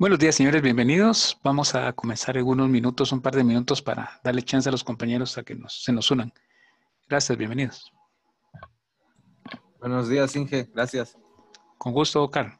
Buenos días, señores, bienvenidos. Vamos a comenzar en unos minutos, un par de minutos para darle chance a los compañeros a que se nos unan. Gracias, bienvenidos. Buenos días, Inge, gracias. Con gusto, Carlos.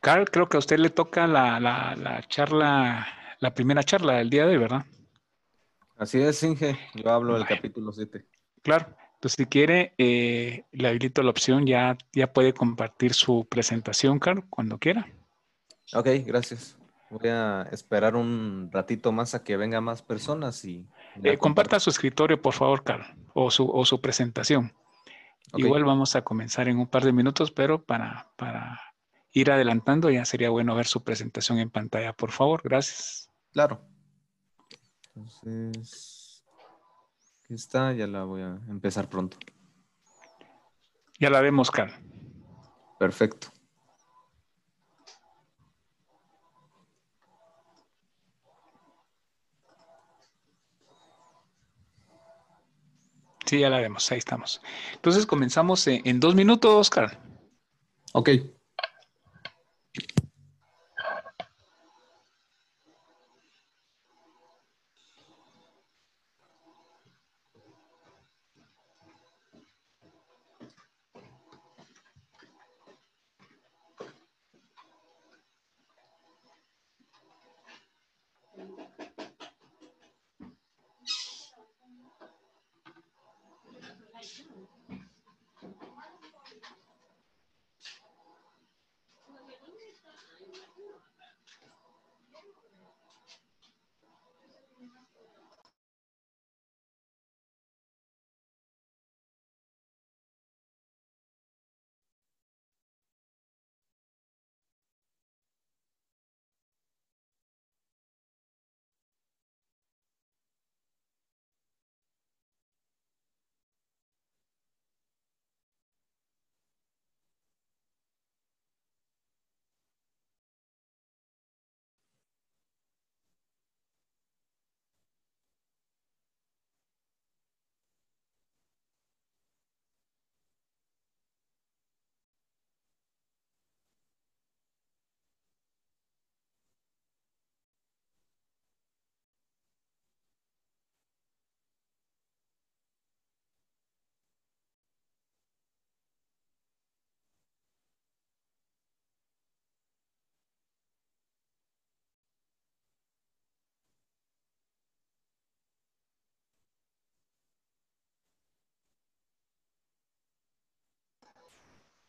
Carl, creo que a usted le toca la, charla, la primera charla del día de hoy, ¿verdad? Así es, Inge. Yo hablo del capítulo 7. Claro. Entonces, si quiere, eh, le habilito la opción. Ya, ya puede compartir su presentación, Carl, cuando quiera. Ok, gracias. Voy a esperar un ratito más a que vengan más personas y... Eh, comparta su escritorio, por favor, Carl, o su, presentación. Igual vamos a comenzar en un par de minutos, pero para, para ir adelantando, ya sería bueno ver su presentación en pantalla, por favor. Gracias. Claro. Entonces, aquí está, ya la voy a empezar pronto. Ya la vemos, Carl. Perfecto. Sí, ya la vemos, ahí estamos. Entonces comenzamos en, dos minutos, Oscar. Ok.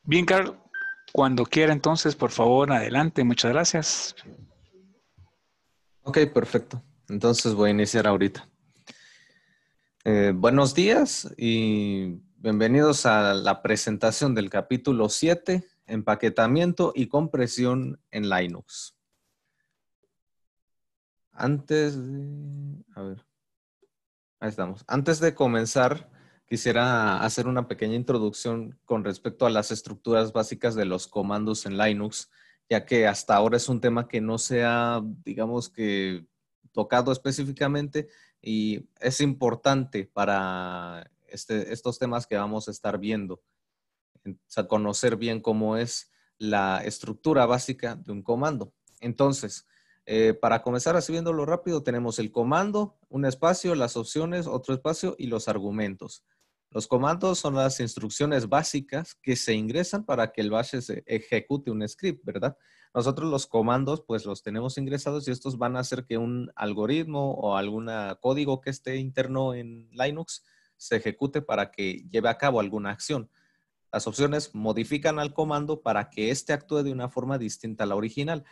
Bien, Carl, cuando quiera entonces, por favor, adelante. Muchas gracias. Ok, perfecto. Entonces voy a iniciar ahorita. Eh, buenos días y bienvenidos a la presentación del capítulo 7, empaquetamiento y compresión en Linux. Antes de... A ver. Ahí estamos. Antes de comenzar, quisiera hacer una pequeña introducción con respecto a las estructuras básicas de los comandos en Linux, ya que hasta ahora es un tema que no se ha, digamos que, tocado específicamente y es importante para este, estos temas que vamos a estar viendo. O conocer bien cómo es la estructura básica de un comando. Entonces, eh, para comenzar así rápido, tenemos el comando, un espacio, las opciones, otro espacio y los argumentos. Los comandos son las instrucciones básicas que se ingresan para que el bash ejecute un script, ¿verdad? Nosotros los comandos pues los tenemos ingresados y estos van a hacer que un algoritmo o algún código que esté interno en Linux se ejecute para que lleve a cabo alguna acción. Las opciones modifican al comando para que éste actúe de una forma distinta a la original.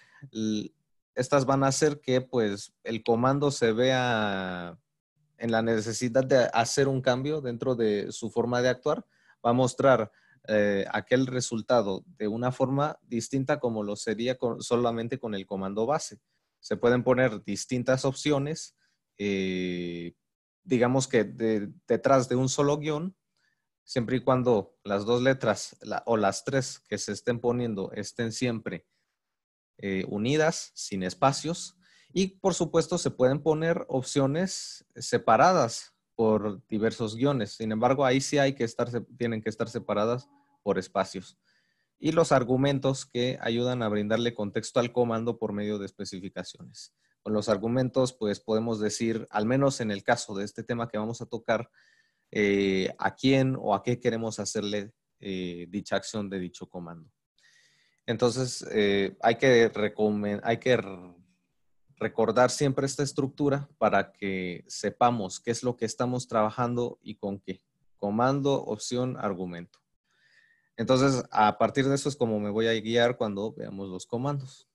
Estas van a hacer que pues el comando se vea en la necesidad de hacer un cambio dentro de su forma de actuar, va a mostrar eh, aquel resultado de una forma distinta como lo sería solamente con el comando base. Se pueden poner distintas opciones, eh, digamos que detrás de un solo guión, siempre y cuando las dos letras o las tres que se estén poniendo estén siempre eh, unidas, sin espacios, y por supuesto se pueden poner opciones separadas por diversos guiones. Sin embargo, ahí sí que tienen que estar separadas por espacios. Y los argumentos que ayudan a brindarle contexto al comando por medio de especificaciones. Con los argumentos, pues podemos decir, al menos en el caso de este tema que vamos a tocar, eh, a quién o a qué queremos hacerle eh, dicha acción de dicho comando. Entonces, eh, hay, que hay que recordar siempre esta estructura para que sepamos qué es lo que estamos trabajando y con qué. Comando, opción, argumento. Entonces, a partir de eso es como me voy a guiar cuando veamos los comandos.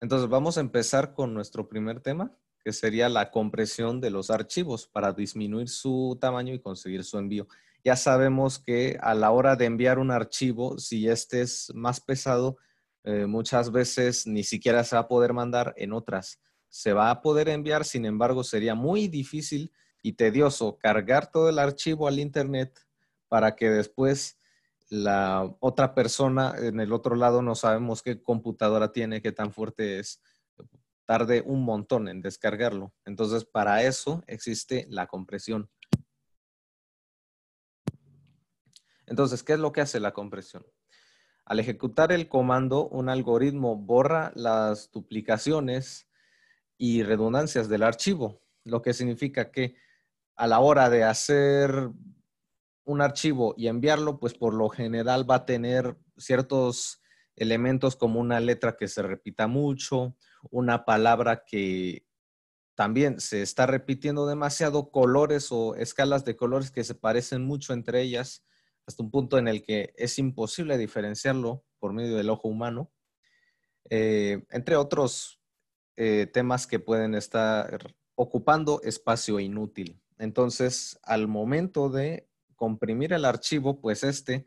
Entonces, vamos a empezar con nuestro primer tema, que sería la compresión de los archivos para disminuir su tamaño y conseguir su envío. Ya sabemos que a la hora de enviar un archivo, si este es más pesado, eh, muchas veces ni siquiera se va a poder mandar, en otras se va a poder enviar, sin embargo sería muy difícil y tedioso cargar todo el archivo al Internet para que después la otra persona en el otro lado no sabemos qué computadora tiene, qué tan fuerte es, tarde un montón en descargarlo. Entonces, para eso existe la compresión. Entonces, ¿qué es lo que hace la compresión? Al ejecutar el comando, un algoritmo borra las duplicaciones y redundancias del archivo, lo que significa que a la hora de hacer un archivo y enviarlo, pues por lo general va a tener ciertos elementos como una letra que se repita mucho, una palabra que también se está repitiendo demasiado, colores o escalas de colores que se parecen mucho entre ellas hasta un punto en el que es imposible diferenciarlo por medio del ojo humano, eh, entre otros eh, temas que pueden estar ocupando espacio inútil. Entonces, al momento de comprimir el archivo, pues este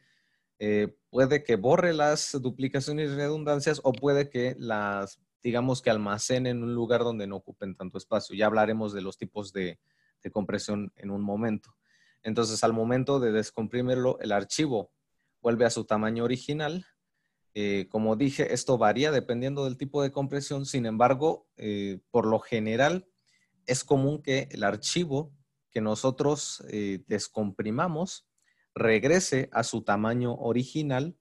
eh, puede que borre las duplicaciones y redundancias o puede que las, digamos que almacene en un lugar donde no ocupen tanto espacio. Ya hablaremos de los tipos de compresión en un momento. Entonces, al momento de descomprimirlo, el archivo vuelve a su tamaño original. Eh, como dije, esto varía dependiendo del tipo de compresión. Sin embargo, eh, por lo general, es común que el archivo que nosotros eh, descomprimamos regrese a su tamaño original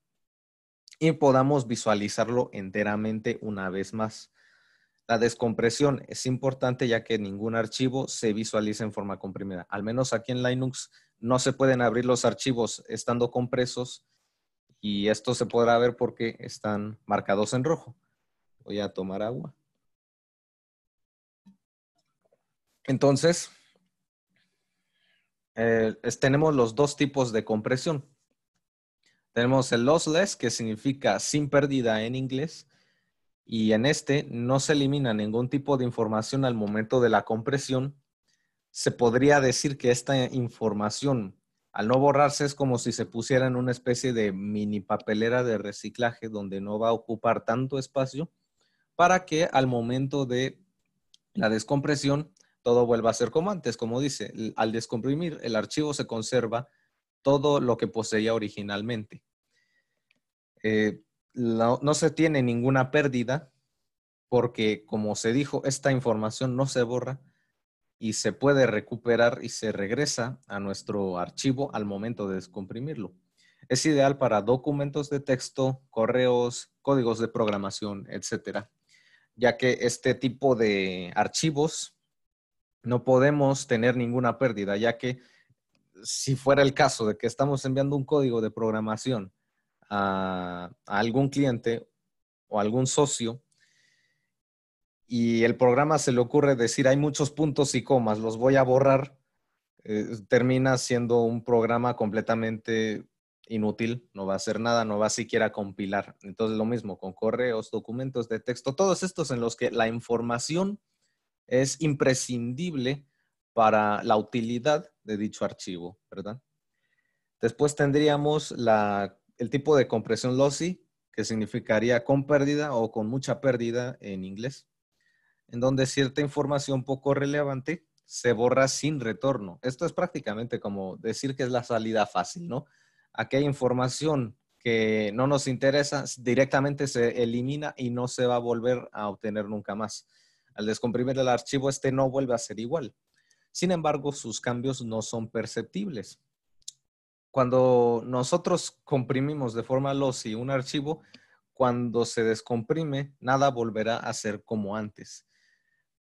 y podamos visualizarlo enteramente una vez más. La descompresión es importante ya que ningún archivo se visualiza en forma comprimida. Al menos aquí en Linux no se pueden abrir los archivos estando compresos y esto se podrá ver porque están marcados en rojo. Voy a tomar agua. Entonces, eh, tenemos los dos tipos de compresión. Tenemos el lossless, que significa sin pérdida en inglés, y en este no se elimina ningún tipo de información al momento de la compresión, se podría decir que esta información al no borrarse es como si se pusiera en una especie de mini papelera de reciclaje donde no va a ocupar tanto espacio para que al momento de la descompresión todo vuelva a ser como antes. Como dice, al descomprimir el archivo se conserva todo lo que poseía originalmente. Eh, no, se tiene ninguna pérdida porque, como se dijo, esta información no se borra y se puede recuperar y se regresa a nuestro archivo al momento de descomprimirlo. Es ideal para documentos de texto, correos, códigos de programación, etcétera, ya que este tipo de archivos no podemos tener ninguna pérdida, ya que si fuera el caso de que estamos enviando un código de programación a, algún cliente o algún socio y el programa se le ocurre decir hay muchos puntos y comas, los voy a borrar, eh, termina siendo un programa completamente inútil, no va a hacer nada, no va siquiera a compilar. Entonces lo mismo con correos, documentos de texto, todos estos en los que la información es imprescindible para la utilidad de dicho archivo, ¿verdad? Después tendríamos la el tipo de compresión lossy, que significaría con pérdida o con mucha pérdida en inglés, en donde cierta información poco relevante se borra sin retorno. Esto es prácticamente como decir que es la salida fácil, ¿no? Aquí información que no nos interesa, directamente se elimina y no se va a volver a obtener nunca más. Al descomprimir el archivo, este no vuelve a ser igual. Sin embargo, sus cambios no son perceptibles cuando nosotros comprimimos de forma lossy un archivo, cuando se descomprime, nada volverá a ser como antes.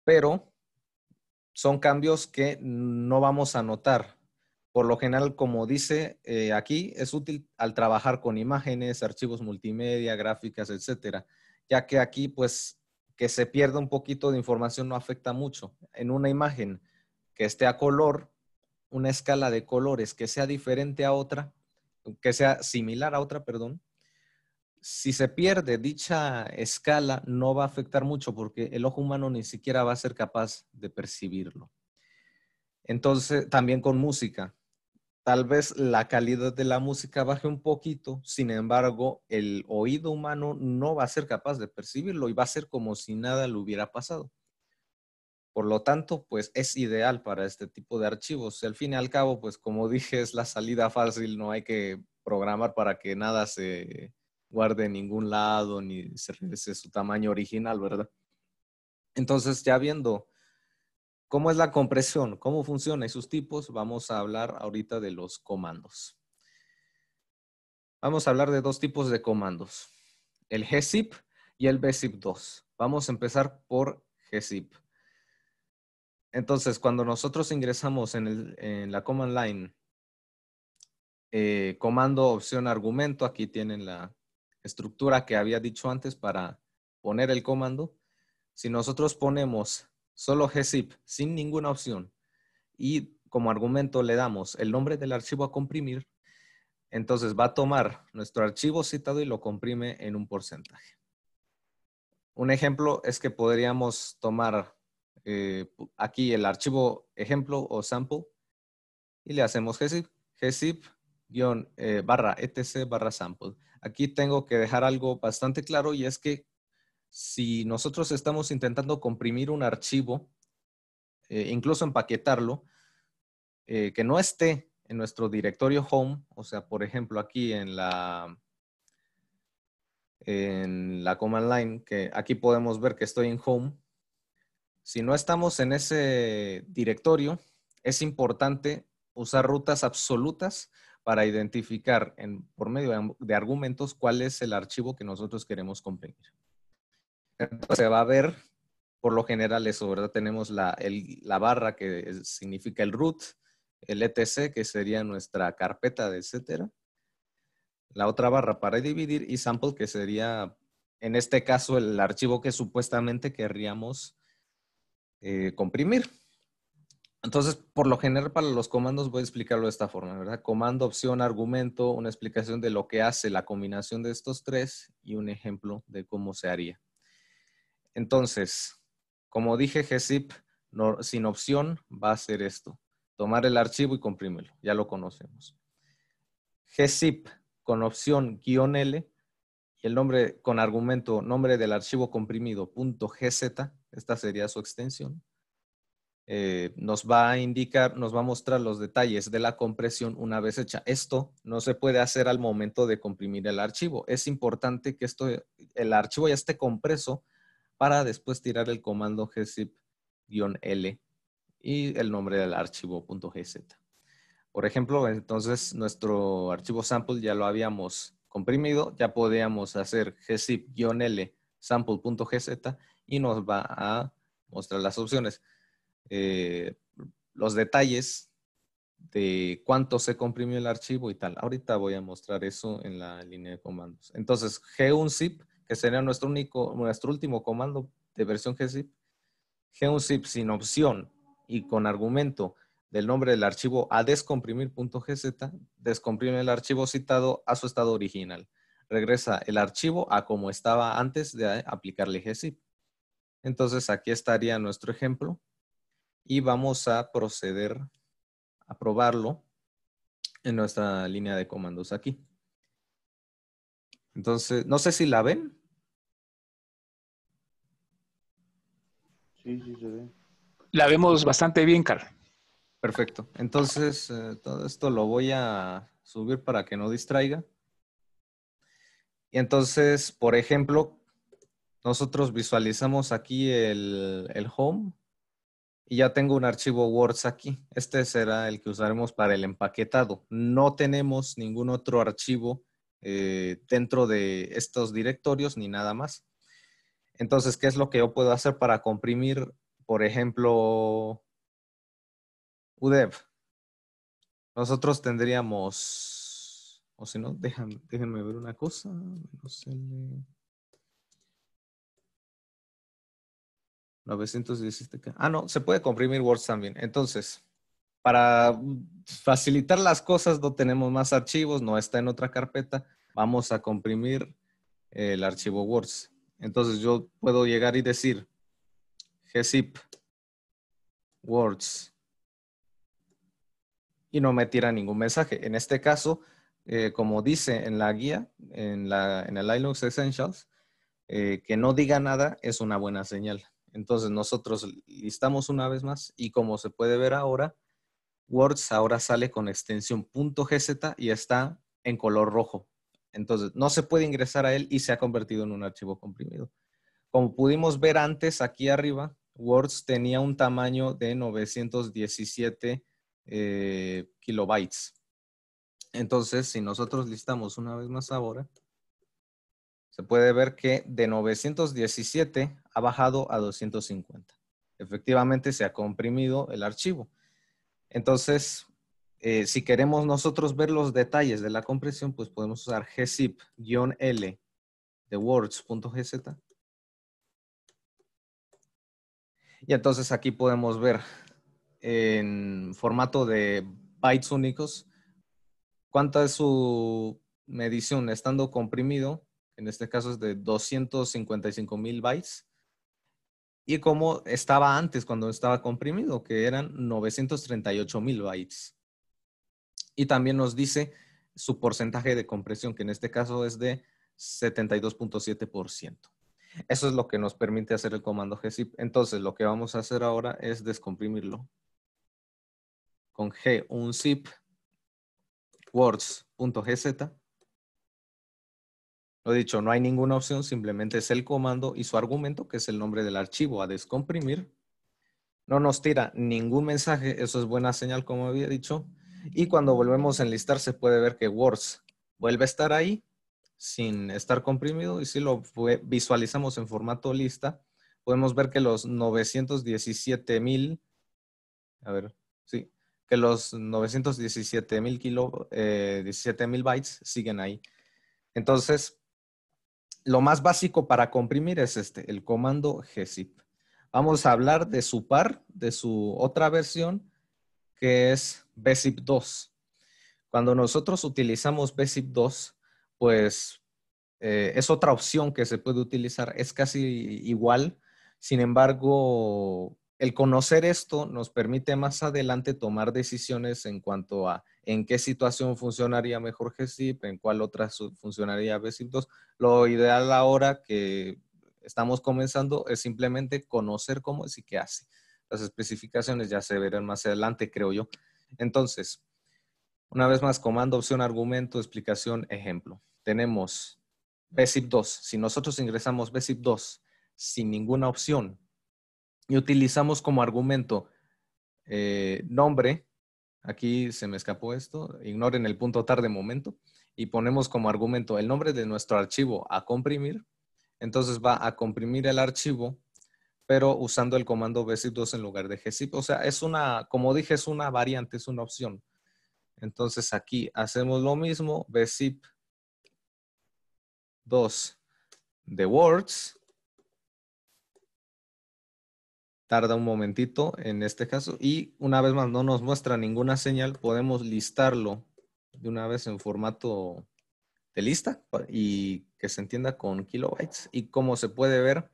Pero son cambios que no vamos a notar. Por lo general, como dice eh, aquí, es útil al trabajar con imágenes, archivos multimedia, gráficas, etcétera, ya que aquí, pues, que se pierda un poquito de información no afecta mucho. En una imagen que esté a color, una escala de colores que sea diferente a otra, que sea similar a otra, perdón, si se pierde dicha escala no va a afectar mucho porque el ojo humano ni siquiera va a ser capaz de percibirlo. Entonces, también con música. Tal vez la calidad de la música baje un poquito, sin embargo, el oído humano no va a ser capaz de percibirlo y va a ser como si nada le hubiera pasado. Por lo tanto, pues es ideal para este tipo de archivos. Al fin y al cabo, pues como dije, es la salida fácil, no hay que programar para que nada se guarde en ningún lado ni se regrese su tamaño original, ¿verdad? Entonces, ya viendo cómo es la compresión, cómo funciona y sus tipos, vamos a hablar ahorita de los comandos. Vamos a hablar de dos tipos de comandos, el gzip y el bzip2. Vamos a empezar por gzip. Entonces, cuando nosotros ingresamos en, la command line, eh, comando opción argumento, aquí tienen la estructura que había dicho antes para poner el comando. Si nosotros ponemos solo gzip sin ninguna opción y como argumento le damos el nombre del archivo a comprimir, entonces va a tomar nuestro archivo citado y lo comprime en un porcentaje. Un ejemplo es que podríamos tomar eh, aquí el archivo ejemplo o sample y le hacemos gzip, gzip eh, barra etc barra sample. Aquí tengo que dejar algo bastante claro y es que si nosotros estamos intentando comprimir un archivo, eh, incluso empaquetarlo, que no esté en nuestro directorio home, o sea, por ejemplo, aquí en la, en la command line, que aquí podemos ver que estoy en home, si no estamos en ese directorio, es importante usar rutas absolutas para identificar por medio de argumentos cuál es el archivo que nosotros queremos comprimir. Entonces se va a ver, por lo general, eso, ¿verdad? Tenemos la, barra que significa el root, el etc, que sería nuestra carpeta, etcétera. La otra barra para dividir y sample, que sería, en este caso, el archivo que supuestamente querríamos eh, comprimir. Entonces, por lo general, para los comandos voy a explicarlo de esta forma, ¿verdad? Comando, opción, argumento, una explicación de lo que hace la combinación de estos tres y un ejemplo de cómo se haría. Entonces, como dije, gzip no, sin opción va a ser esto. Tomar el archivo y comprimirlo. Ya lo conocemos. gzip con opción guión L y el nombre con argumento, nombre del archivo comprimido, punto gz, esta sería su extensión, eh, nos va a indicar, nos va a mostrar los detalles de la compresión una vez hecha. Esto no se puede hacer al momento de comprimir el archivo. Es importante que esto, el archivo ya esté compreso para después tirar el comando gzip-l y el nombre del archivo .gz. Por ejemplo, entonces nuestro archivo sample ya lo habíamos comprimido, ya podíamos hacer gzip-l sample.gz y nos va a mostrar las opciones. Eh, los detalles de cuánto se comprimió el archivo y tal. Ahorita voy a mostrar eso en la línea de comandos. Entonces, g zip que sería nuestro, único, nuestro último comando de versión gzip, g zip sin opción y con argumento del nombre del archivo a descomprimir.gz, descomprime el archivo citado a su estado original. Regresa el archivo a como estaba antes de aplicarle gzip. Entonces aquí estaría nuestro ejemplo y vamos a proceder a probarlo en nuestra línea de comandos aquí. Entonces, no sé si la ven. Sí, sí se ve. La vemos bastante bien, Carl. Perfecto. Entonces, eh, todo esto lo voy a subir para que no distraiga. Y entonces, por ejemplo, nosotros visualizamos aquí el, home y ya tengo un archivo words aquí. Este será el que usaremos para el empaquetado. No tenemos ningún otro archivo eh, dentro de estos directorios ni nada más. Entonces, ¿qué es lo que yo puedo hacer para comprimir, por ejemplo, UDEV? Nosotros tendríamos, o si no, déjenme, ver una cosa. 917 Ah, no, se puede comprimir words también. Entonces, para facilitar las cosas, no tenemos más archivos, no está en otra carpeta. Vamos a comprimir el archivo words Entonces yo puedo llegar y decir gzip words y no me tira ningún mensaje. En este caso, eh, como dice en la guía, en, la, en el Linux Essentials, eh, que no diga nada es una buena señal. Entonces nosotros listamos una vez más y como se puede ver ahora, Words ahora sale con extensión .gz y está en color rojo. Entonces no se puede ingresar a él y se ha convertido en un archivo comprimido. Como pudimos ver antes aquí arriba, Words tenía un tamaño de 917 eh, kilobytes. Entonces, si nosotros listamos una vez más ahora, se puede ver que de 917 ha bajado a 250. Efectivamente, se ha comprimido el archivo. Entonces, eh, si queremos nosotros ver los detalles de la compresión, pues podemos usar gzip-l de words.gz. Y entonces aquí podemos ver en formato de bytes únicos cuánta es su medición estando comprimido en este caso es de 255 mil bytes, y como estaba antes cuando estaba comprimido, que eran 938 mil bytes. Y también nos dice su porcentaje de compresión, que en este caso es de 72.7%. Eso es lo que nos permite hacer el comando gzip. Entonces, lo que vamos a hacer ahora es descomprimirlo. Con g words.gz lo dicho, no hay ninguna opción, simplemente es el comando y su argumento, que es el nombre del archivo a descomprimir. No nos tira ningún mensaje, eso es buena señal, como había dicho. Y cuando volvemos a enlistar, se puede ver que Words vuelve a estar ahí sin estar comprimido. Y si lo visualizamos en formato lista, podemos ver que los 917 mil, a ver, sí, que los 917 mil eh, bytes siguen ahí. Entonces, lo más básico para comprimir es este, el comando gzip. Vamos a hablar de su par, de su otra versión, que es bzip 2. Cuando nosotros utilizamos bzip 2, pues eh, es otra opción que se puede utilizar, es casi igual, sin embargo, el conocer esto nos permite más adelante tomar decisiones en cuanto a en qué situación funcionaría mejor GSIP, en cuál otra funcionaría BSIP2. Lo ideal ahora que estamos comenzando es simplemente conocer cómo es y qué hace. Las especificaciones ya se verán más adelante, creo yo. Entonces, una vez más, comando, opción, argumento, explicación, ejemplo. Tenemos BSIP2. Si nosotros ingresamos BSIP2 sin ninguna opción, y utilizamos como argumento eh, nombre, aquí se me escapó esto, ignoren el punto tarde momento, y ponemos como argumento el nombre de nuestro archivo a comprimir, entonces va a comprimir el archivo, pero usando el comando bzip2 en lugar de gzip. O sea, es una, como dije, es una variante, es una opción. Entonces aquí hacemos lo mismo, bzip2 de words, tarda un momentito en este caso y una vez más no nos muestra ninguna señal, podemos listarlo de una vez en formato de lista y que se entienda con kilobytes y como se puede ver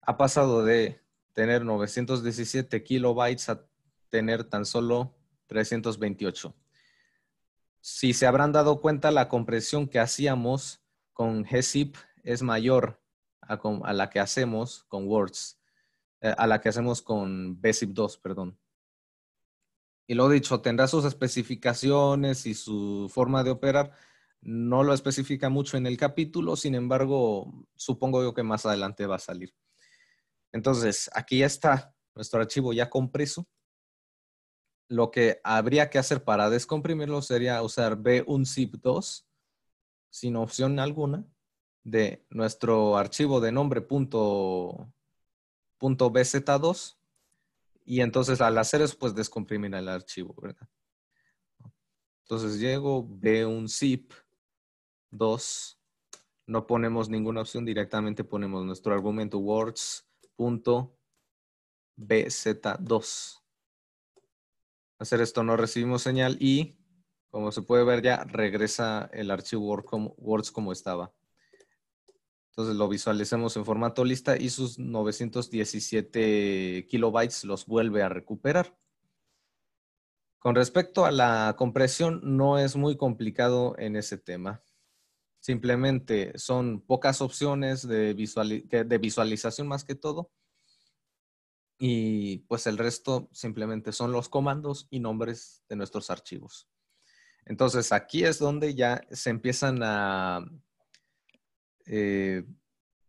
ha pasado de tener 917 kilobytes a tener tan solo 328. Si se habrán dado cuenta, la compresión que hacíamos con gzip es mayor a, la que hacemos con Words. Eh, a la que hacemos con BSIP 2, perdón. Y lo dicho, tendrá sus especificaciones y su forma de operar. No lo especifica mucho en el capítulo, sin embargo, supongo yo que más adelante va a salir. Entonces, aquí ya está nuestro archivo ya compreso. Lo que habría que hacer para descomprimirlo sería usar B1zip2 sin opción alguna de nuestro archivo de nombre .bz2 y entonces al hacer eso pues descomprimir el archivo, ¿verdad? Entonces llego, ve un zip 2, no ponemos ninguna opción, directamente ponemos nuestro argumento words bz 2 Hacer esto no recibimos señal y como se puede ver ya regresa el archivo words como estaba. Entonces lo visualicemos en formato lista y sus 917 kilobytes los vuelve a recuperar. Con respecto a la compresión, no es muy complicado en ese tema. Simplemente son pocas opciones de, de visualización más que todo. Y pues el resto simplemente son los comandos y nombres de nuestros archivos. Entonces aquí es donde ya se empiezan a eh,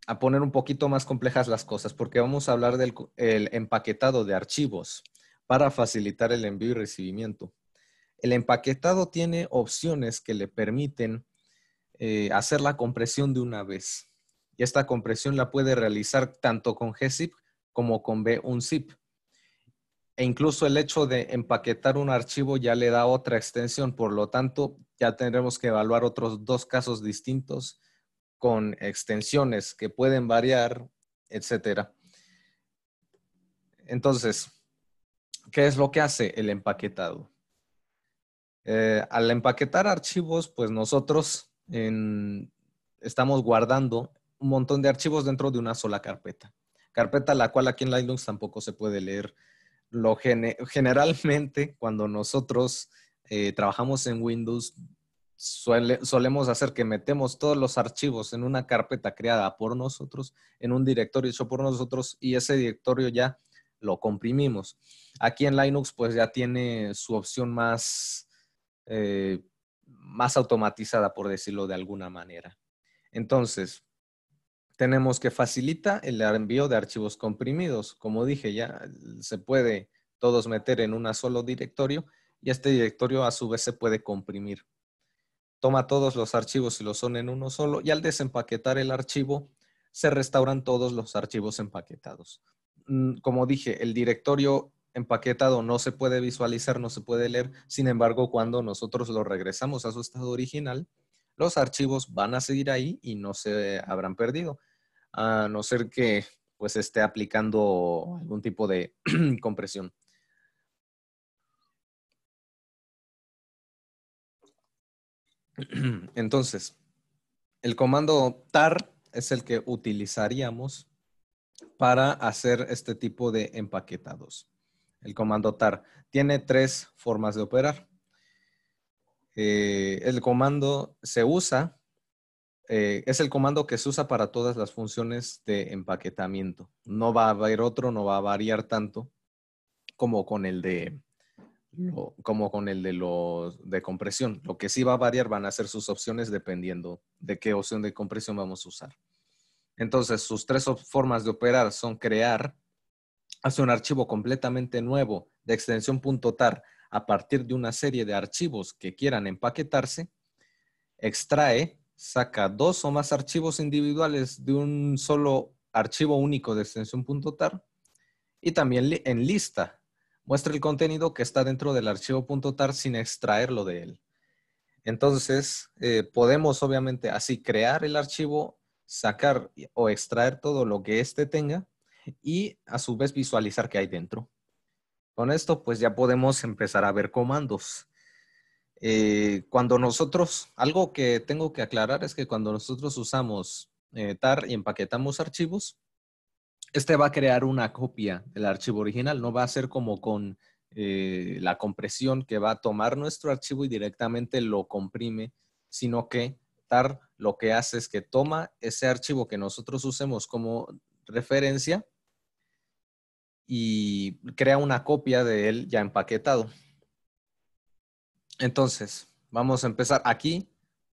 a poner un poquito más complejas las cosas, porque vamos a hablar del empaquetado de archivos para facilitar el envío y recibimiento. El empaquetado tiene opciones que le permiten eh, hacer la compresión de una vez. Y esta compresión la puede realizar tanto con GZIP como con B1ZIP. E incluso el hecho de empaquetar un archivo ya le da otra extensión. Por lo tanto, ya tendremos que evaluar otros dos casos distintos con extensiones que pueden variar, etcétera. Entonces, ¿qué es lo que hace el empaquetado? Eh, al empaquetar archivos, pues nosotros estamos guardando un montón de archivos dentro de una sola carpeta. Carpeta la cual aquí en Linux tampoco se puede leer. Lo generalmente, cuando nosotros eh, trabajamos en Windows, solemos hacer que metemos todos los archivos en una carpeta creada por nosotros, en un directorio hecho por nosotros y ese directorio ya lo comprimimos. Aquí en Linux pues ya tiene su opción más, eh, más automatizada, por decirlo de alguna manera. Entonces, tenemos que facilita el envío de archivos comprimidos. Como dije, ya se puede todos meter en un solo directorio y este directorio a su vez se puede comprimir toma todos los archivos y los son en uno solo y al desempaquetar el archivo se restauran todos los archivos empaquetados. Mm, como dije, el directorio empaquetado no se puede visualizar, no se puede leer, sin embargo, cuando nosotros lo regresamos a su estado original, los archivos van a seguir ahí y no se habrán perdido, a no ser que pues esté aplicando algún tipo de compresión. Entonces, el comando tar es el que utilizaríamos para hacer este tipo de empaquetados. El comando tar tiene tres formas de operar. Eh, el comando se usa, eh, es el comando que se usa para todas las funciones de empaquetamiento. No va a haber otro, no va a variar tanto como con el de como con el de los de compresión. Lo que sí va a variar van a ser sus opciones dependiendo de qué opción de compresión vamos a usar. Entonces, sus tres formas de operar son crear, hace un archivo completamente nuevo de extensión .tar a partir de una serie de archivos que quieran empaquetarse, extrae, saca dos o más archivos individuales de un solo archivo único de extensión .tar y también enlista muestra el contenido que está dentro del archivo .tar sin extraerlo de él. Entonces, eh, podemos obviamente así crear el archivo, sacar o extraer todo lo que éste tenga y a su vez visualizar qué hay dentro. Con esto, pues ya podemos empezar a ver comandos. Eh, cuando nosotros, algo que tengo que aclarar es que cuando nosotros usamos eh, TAR y empaquetamos archivos, este va a crear una copia del archivo original, no va a ser como con eh, la compresión que va a tomar nuestro archivo y directamente lo comprime, sino que TAR lo que hace es que toma ese archivo que nosotros usemos como referencia y crea una copia de él ya empaquetado. Entonces, vamos a empezar aquí.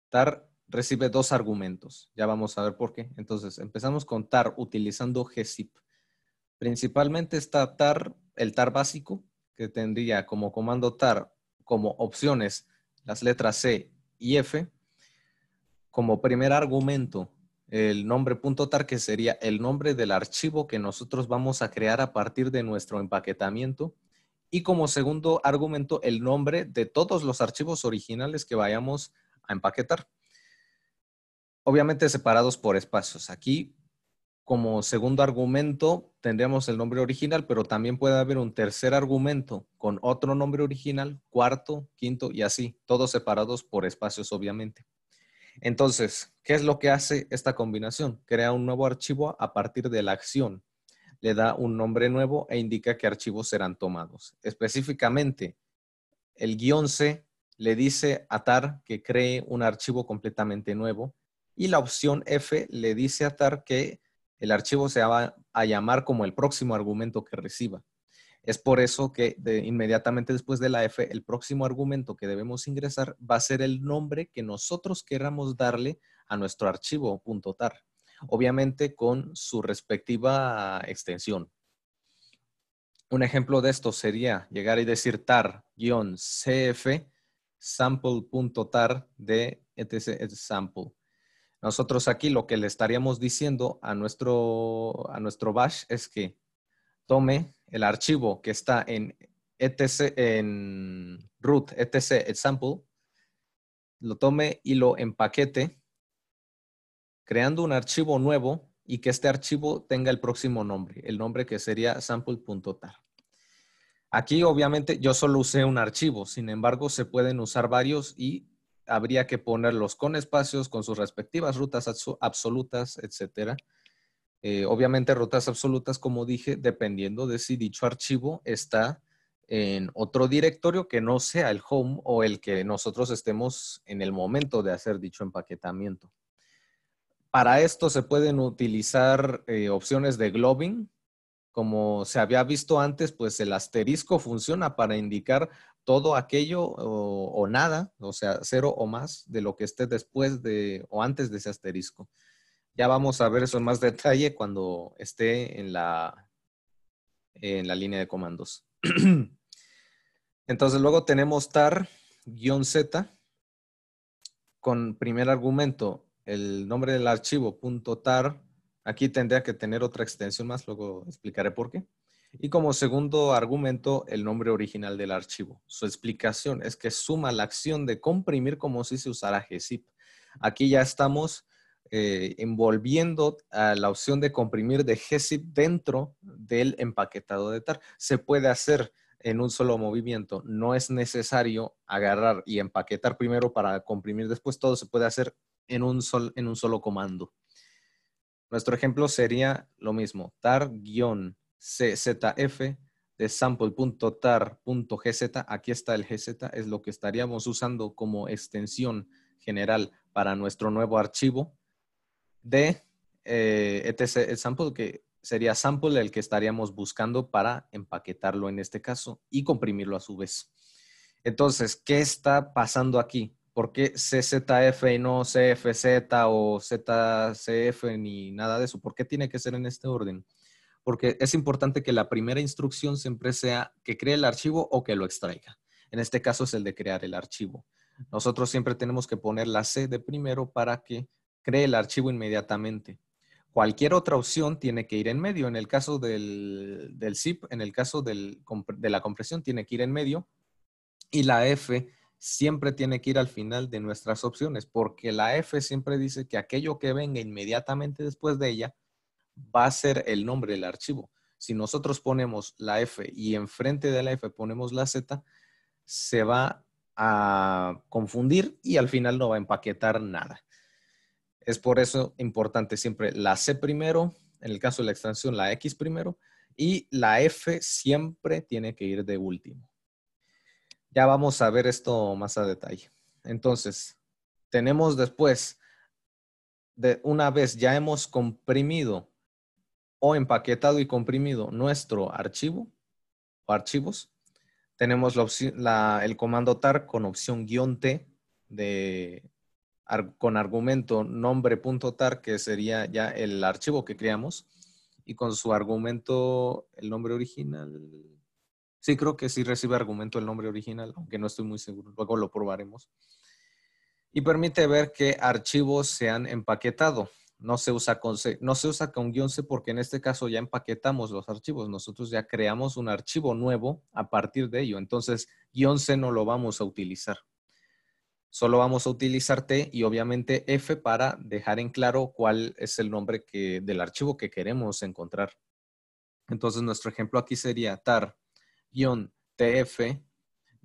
TAR recibe dos argumentos. Ya vamos a ver por qué. Entonces, empezamos con tar utilizando gzip. Principalmente está tar, el tar básico, que tendría como comando tar como opciones las letras C y F. Como primer argumento, el nombre .tar, que sería el nombre del archivo que nosotros vamos a crear a partir de nuestro empaquetamiento. Y como segundo argumento, el nombre de todos los archivos originales que vayamos a empaquetar obviamente separados por espacios. Aquí, como segundo argumento, tendríamos el nombre original, pero también puede haber un tercer argumento con otro nombre original, cuarto, quinto y así, todos separados por espacios, obviamente. Entonces, ¿qué es lo que hace esta combinación? Crea un nuevo archivo a partir de la acción. Le da un nombre nuevo e indica qué archivos serán tomados. Específicamente, el guión C le dice a TAR que cree un archivo completamente nuevo y la opción F le dice a TAR que el archivo se va a llamar como el próximo argumento que reciba. Es por eso que inmediatamente después de la F, el próximo argumento que debemos ingresar va a ser el nombre que nosotros queramos darle a nuestro archivo .tar, obviamente con su respectiva extensión. Un ejemplo de esto sería llegar y decir tar-cf sample.tar de etc. sample. Nosotros aquí lo que le estaríamos diciendo a nuestro, a nuestro bash es que tome el archivo que está en, etc, en root etc example, lo tome y lo empaquete creando un archivo nuevo y que este archivo tenga el próximo nombre, el nombre que sería sample.tar. Aquí obviamente yo solo usé un archivo, sin embargo se pueden usar varios y habría que ponerlos con espacios, con sus respectivas rutas absolutas, etcétera. Eh, obviamente rutas absolutas, como dije, dependiendo de si dicho archivo está en otro directorio que no sea el home o el que nosotros estemos en el momento de hacer dicho empaquetamiento. Para esto se pueden utilizar eh, opciones de globing. Como se había visto antes, pues el asterisco funciona para indicar todo aquello o, nada, o sea, cero o más de lo que esté después de o antes de ese asterisco. Ya vamos a ver eso en más detalle cuando esté en la, en la línea de comandos. Entonces luego tenemos tar-z con primer argumento, el nombre del archivo .tar. Aquí tendría que tener otra extensión más, luego explicaré por qué. Y como segundo argumento, el nombre original del archivo. Su explicación es que suma la acción de comprimir como si se usara gzip. Aquí ya estamos eh, envolviendo a la opción de comprimir de gzip dentro del empaquetado de TAR. Se puede hacer en un solo movimiento. No es necesario agarrar y empaquetar primero para comprimir después. Todo se puede hacer en un, en un solo comando. Nuestro ejemplo sería lo mismo, tar CZF de sample.tar.gz. Aquí está el GZ, es lo que estaríamos usando como extensión general para nuestro nuevo archivo de eh, el sample, que sería sample el que estaríamos buscando para empaquetarlo en este caso y comprimirlo a su vez. Entonces, ¿qué está pasando aquí? ¿Por qué CZF y no CFZ o ZCF ni nada de eso? ¿Por qué tiene que ser en este orden? porque es importante que la primera instrucción siempre sea que cree el archivo o que lo extraiga. En este caso es el de crear el archivo. Nosotros siempre tenemos que poner la C de primero para que cree el archivo inmediatamente. Cualquier otra opción tiene que ir en medio. En el caso del, del zip, en el caso de la compresión, tiene que ir en medio. Y la F siempre tiene que ir al final de nuestras opciones, porque la F siempre dice que aquello que venga inmediatamente después de ella va a ser el nombre del archivo. Si nosotros ponemos la F y enfrente de la F ponemos la Z, se va a confundir y al final no va a empaquetar nada. Es por eso importante siempre la C primero, en el caso de la extensión la X primero y la F siempre tiene que ir de último. Ya vamos a ver esto más a detalle. Entonces, tenemos después, de una vez ya hemos comprimido o empaquetado y comprimido nuestro archivo o archivos, tenemos el comando tar con opción guión T de, con argumento nombre.tar, que sería ya el archivo que creamos, y con su argumento, el nombre original. Sí, creo que sí recibe argumento el nombre original, aunque no estoy muy seguro. Luego lo probaremos. Y permite ver qué archivos se han empaquetado. No se, usa con C, no se usa con guión C porque en este caso ya empaquetamos los archivos. Nosotros ya creamos un archivo nuevo a partir de ello. Entonces, guión C no lo vamos a utilizar. Solo vamos a utilizar T y obviamente F para dejar en claro cuál es el nombre que, del archivo que queremos encontrar. Entonces, nuestro ejemplo aquí sería tar-tf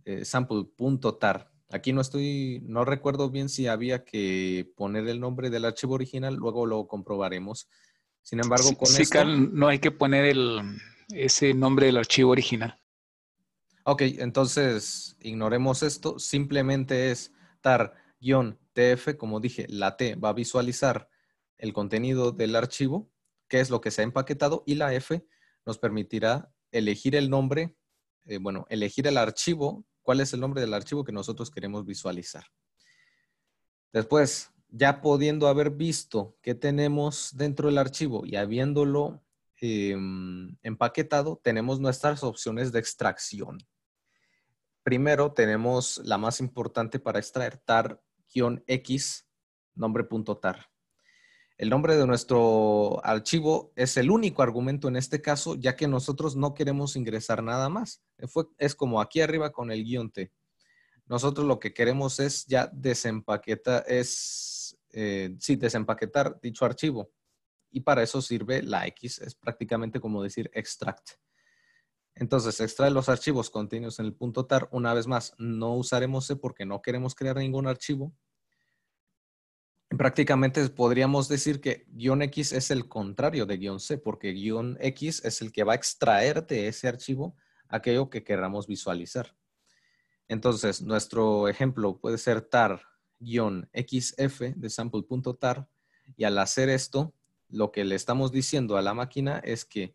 eh, sample.tar Aquí no estoy, no recuerdo bien si había que poner el nombre del archivo original, luego lo comprobaremos. Sin embargo, con sí, no hay que poner ese nombre del archivo original. Ok, entonces ignoremos esto. Simplemente es tar-tf, como dije, la T va a visualizar el contenido del archivo, que es lo que se ha empaquetado, y la F nos permitirá elegir el nombre, eh, bueno, elegir el archivo cuál es el nombre del archivo que nosotros queremos visualizar. Después, ya pudiendo haber visto qué tenemos dentro del archivo y habiéndolo em, empaquetado, tenemos nuestras opciones de extracción. Primero tenemos la más importante para extraer tar-x, nombre.tar. El nombre de nuestro archivo es el único argumento en este caso, ya que nosotros no queremos ingresar nada más. Eh, es como aquí arriba con el guión T. Nosotros lo que queremos es ya desempaquetar, es, eh, sí, desempaquetar dicho archivo. Y para eso sirve la X, es prácticamente como decir extract. Entonces, extrae los archivos contenidos en el punto tar. Una vez más, no usaremos C porque no queremos crear ningún archivo prácticamente podríamos decir que guión X es el contrario de guión C, porque guión X es el que va a extraer de ese archivo aquello que queramos visualizar. Entonces, nuestro ejemplo puede ser tar-xf de sample.tar y al hacer esto, lo que le estamos diciendo a la máquina es que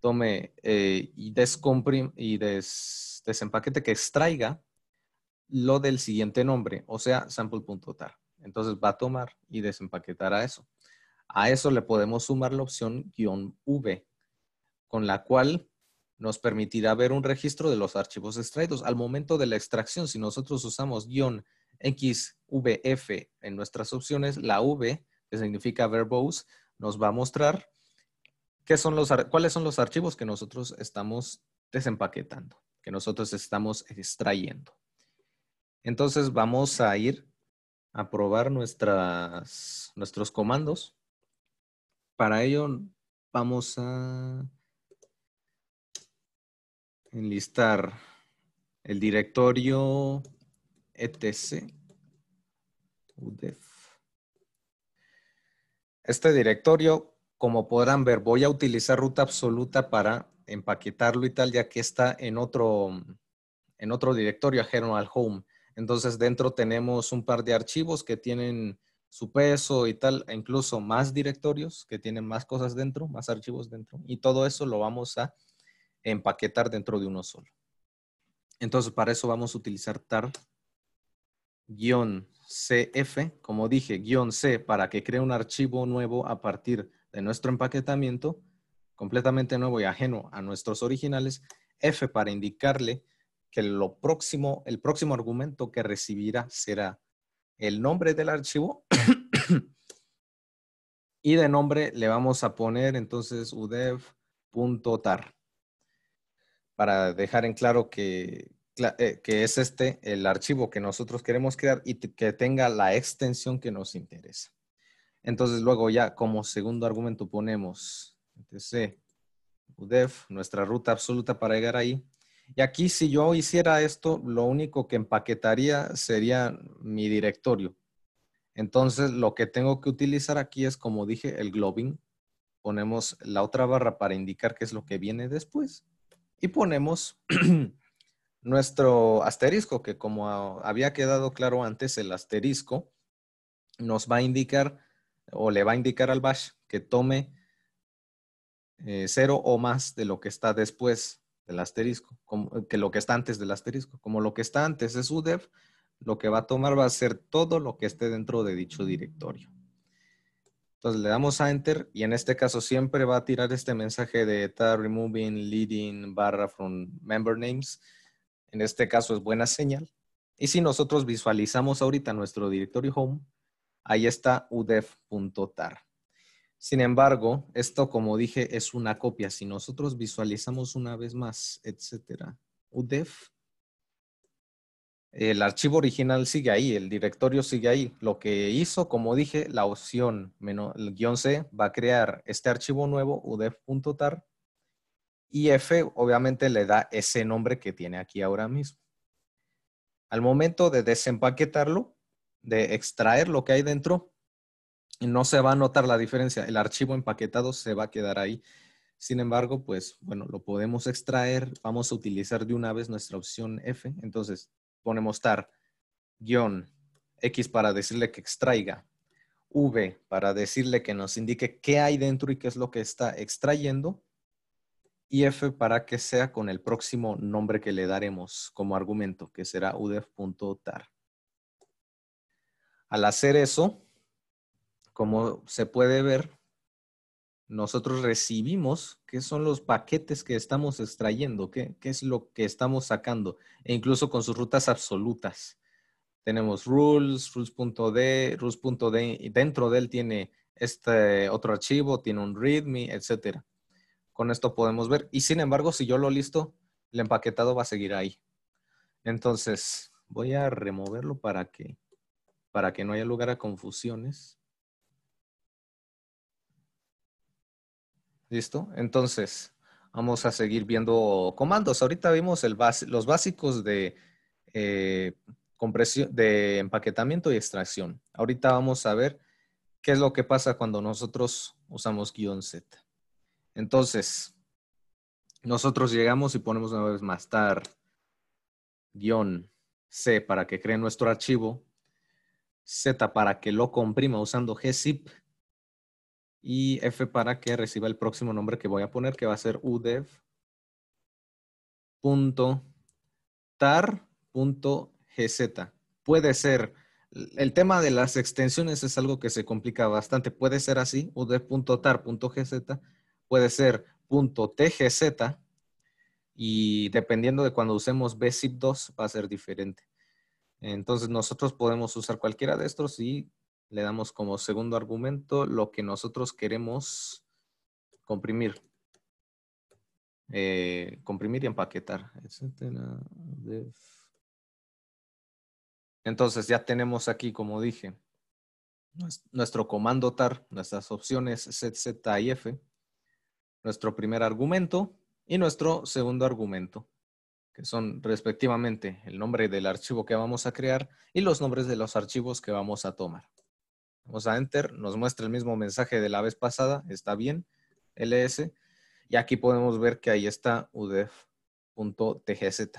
tome eh, y, y desempaquete que extraiga lo del siguiente nombre, o sea, sample.tar. Entonces va a tomar y desempaquetar a eso. A eso le podemos sumar la opción guión V, con la cual nos permitirá ver un registro de los archivos extraídos. Al momento de la extracción, si nosotros usamos guión XVF en nuestras opciones, la V, que significa verbose, nos va a mostrar qué son los, cuáles son los archivos que nosotros estamos desempaquetando, que nosotros estamos extrayendo. Entonces vamos a ir aprobar nuestras, nuestros comandos. Para ello vamos a enlistar el directorio etc Este directorio, como podrán ver, voy a utilizar ruta absoluta para empaquetarlo y tal, ya que está en otro, en otro directorio ajeno al home. Entonces dentro tenemos un par de archivos que tienen su peso y tal, e incluso más directorios que tienen más cosas dentro, más archivos dentro. Y todo eso lo vamos a empaquetar dentro de uno solo. Entonces para eso vamos a utilizar tar guión CF, como dije, guión C para que cree un archivo nuevo a partir de nuestro empaquetamiento, completamente nuevo y ajeno a nuestros originales. F para indicarle que lo próximo, el próximo argumento que recibirá será el nombre del archivo y de nombre le vamos a poner entonces udev.tar para dejar en claro que, eh, que es este el archivo que nosotros queremos crear y que tenga la extensión que nos interesa. Entonces luego ya como segundo argumento ponemos etc, udev nuestra ruta absoluta para llegar ahí, y aquí si yo hiciera esto, lo único que empaquetaría sería mi directorio. Entonces, lo que tengo que utilizar aquí es, como dije, el globing. Ponemos la otra barra para indicar qué es lo que viene después. Y ponemos nuestro asterisco, que como había quedado claro antes, el asterisco nos va a indicar o le va a indicar al bash que tome eh, cero o más de lo que está después del asterisco, como, eh, que lo que está antes del asterisco. Como lo que está antes es UDEF, lo que va a tomar va a ser todo lo que esté dentro de dicho directorio. Entonces le damos a Enter y en este caso siempre va a tirar este mensaje de tar removing leading barra from member names. En este caso es buena señal. Y si nosotros visualizamos ahorita nuestro directorio home, ahí está udef.tar. Sin embargo, esto, como dije, es una copia. Si nosotros visualizamos una vez más, etcétera, UDEF, el archivo original sigue ahí, el directorio sigue ahí. Lo que hizo, como dije, la opción el guión C va a crear este archivo nuevo, udef.tar, y F obviamente le da ese nombre que tiene aquí ahora mismo. Al momento de desempaquetarlo, de extraer lo que hay dentro, no se va a notar la diferencia. El archivo empaquetado se va a quedar ahí. Sin embargo, pues bueno, lo podemos extraer. Vamos a utilizar de una vez nuestra opción F. Entonces ponemos tar guión X para decirle que extraiga. V para decirle que nos indique qué hay dentro y qué es lo que está extrayendo. Y F para que sea con el próximo nombre que le daremos como argumento, que será udef.tar. Al hacer eso, como se puede ver, nosotros recibimos qué son los paquetes que estamos extrayendo, qué, es lo que estamos sacando, e incluso con sus rutas absolutas. Tenemos rules, rules.d, rules.d, y dentro de él tiene este otro archivo, tiene un readme, etc. Con esto podemos ver. Y sin embargo, si yo lo listo, el empaquetado va a seguir ahí. Entonces, voy a removerlo para que, para que no haya lugar a confusiones. ¿Listo? Entonces, vamos a seguir viendo comandos. Ahorita vimos los básicos de, eh, compresión, de empaquetamiento y extracción. Ahorita vamos a ver qué es lo que pasa cuando nosotros usamos guión Z. Entonces, nosotros llegamos y ponemos una vez más tar guión C para que cree nuestro archivo, Z para que lo comprima usando gzip y F para que reciba el próximo nombre que voy a poner, que va a ser udev.tar.gz Puede ser, el tema de las extensiones es algo que se complica bastante. Puede ser así, udev.tar.gz, puede ser .tgz y dependiendo de cuando usemos bzip2 va a ser diferente. Entonces nosotros podemos usar cualquiera de estos y le damos como segundo argumento lo que nosotros queremos comprimir. Eh, comprimir y empaquetar. Entonces ya tenemos aquí, como dije, nuestro comando tar, nuestras opciones z, z y f, nuestro primer argumento y nuestro segundo argumento, que son respectivamente el nombre del archivo que vamos a crear y los nombres de los archivos que vamos a tomar vamos a Enter, nos muestra el mismo mensaje de la vez pasada, está bien, ls, y aquí podemos ver que ahí está udev.tgz.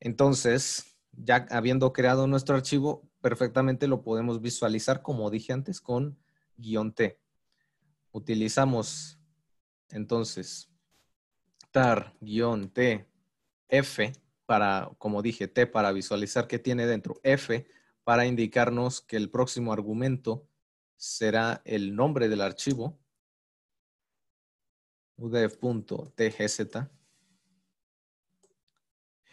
Entonces, ya habiendo creado nuestro archivo, perfectamente lo podemos visualizar, como dije antes, con guión T. Utilizamos entonces tar-t f para, como dije, t para visualizar qué tiene dentro, f para indicarnos que el próximo argumento será el nombre del archivo udf.tgz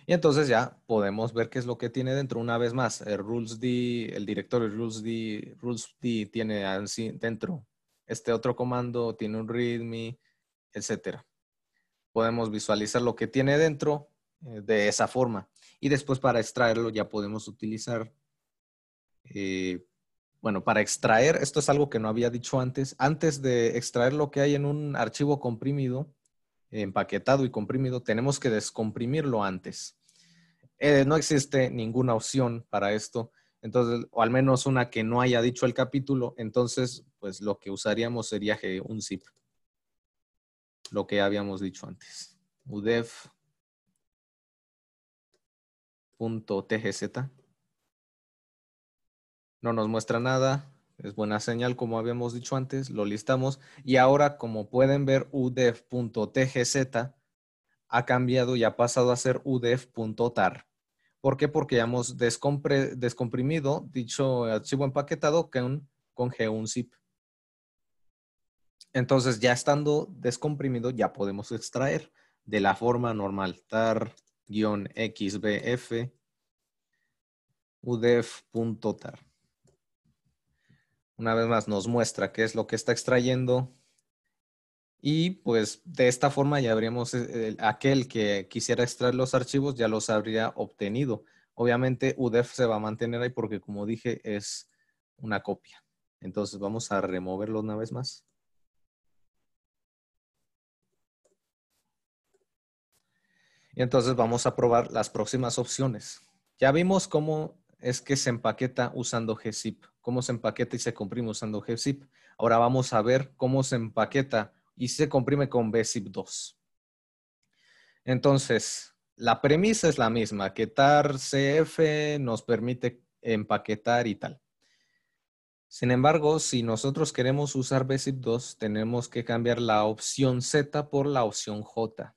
Y entonces ya podemos ver qué es lo que tiene dentro. Una vez más, el RulesD, el directorio RulesD, RulesD tiene dentro este otro comando, tiene un README, etc. Podemos visualizar lo que tiene dentro eh, de esa forma. Y después para extraerlo ya podemos utilizar eh, bueno, para extraer, esto es algo que no había dicho antes, antes de extraer lo que hay en un archivo comprimido, empaquetado y comprimido, tenemos que descomprimirlo antes. Eh, no existe ninguna opción para esto, entonces, o al menos una que no haya dicho el capítulo, entonces, pues lo que usaríamos sería un zip, lo que habíamos dicho antes, udef.tgz no nos muestra nada, es buena señal como habíamos dicho antes, lo listamos y ahora como pueden ver udef.tgz ha cambiado y ha pasado a ser udef.tar. ¿Por qué? Porque ya hemos descomprimido dicho archivo empaquetado con, con G1zip. Entonces ya estando descomprimido ya podemos extraer de la forma normal tar-xbf udef.tar una vez más nos muestra qué es lo que está extrayendo y pues de esta forma ya habríamos, eh, aquel que quisiera extraer los archivos ya los habría obtenido. Obviamente UDEF se va a mantener ahí porque como dije es una copia. Entonces vamos a removerlo una vez más. Y entonces vamos a probar las próximas opciones. Ya vimos cómo es que se empaqueta usando gzip. Cómo se empaqueta y se comprime usando gzip. Ahora vamos a ver cómo se empaqueta y se comprime con bzip 2. Entonces, la premisa es la misma, que tar CF nos permite empaquetar y tal. Sin embargo, si nosotros queremos usar bzip 2, tenemos que cambiar la opción Z por la opción J.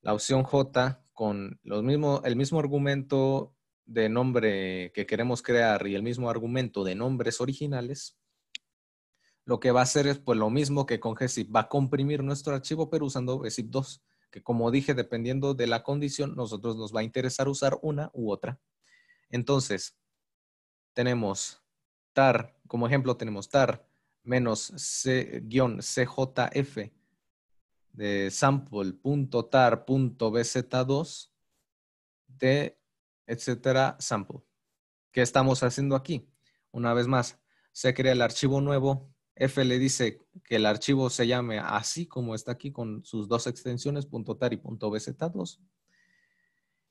La opción J con los el mismo argumento de nombre que queremos crear y el mismo argumento de nombres originales, lo que va a hacer es pues lo mismo que con GZIP, va a comprimir nuestro archivo pero usando GZIP 2, que como dije, dependiendo de la condición, nosotros nos va a interesar usar una u otra. Entonces, tenemos tar, como ejemplo tenemos tar menos c-cjf de sample.tar.bz2 de etc sample. ¿Qué estamos haciendo aquí? Una vez más, se crea el archivo nuevo. F le dice que el archivo se llame así como está aquí con sus dos extensiones, .tar y .bz2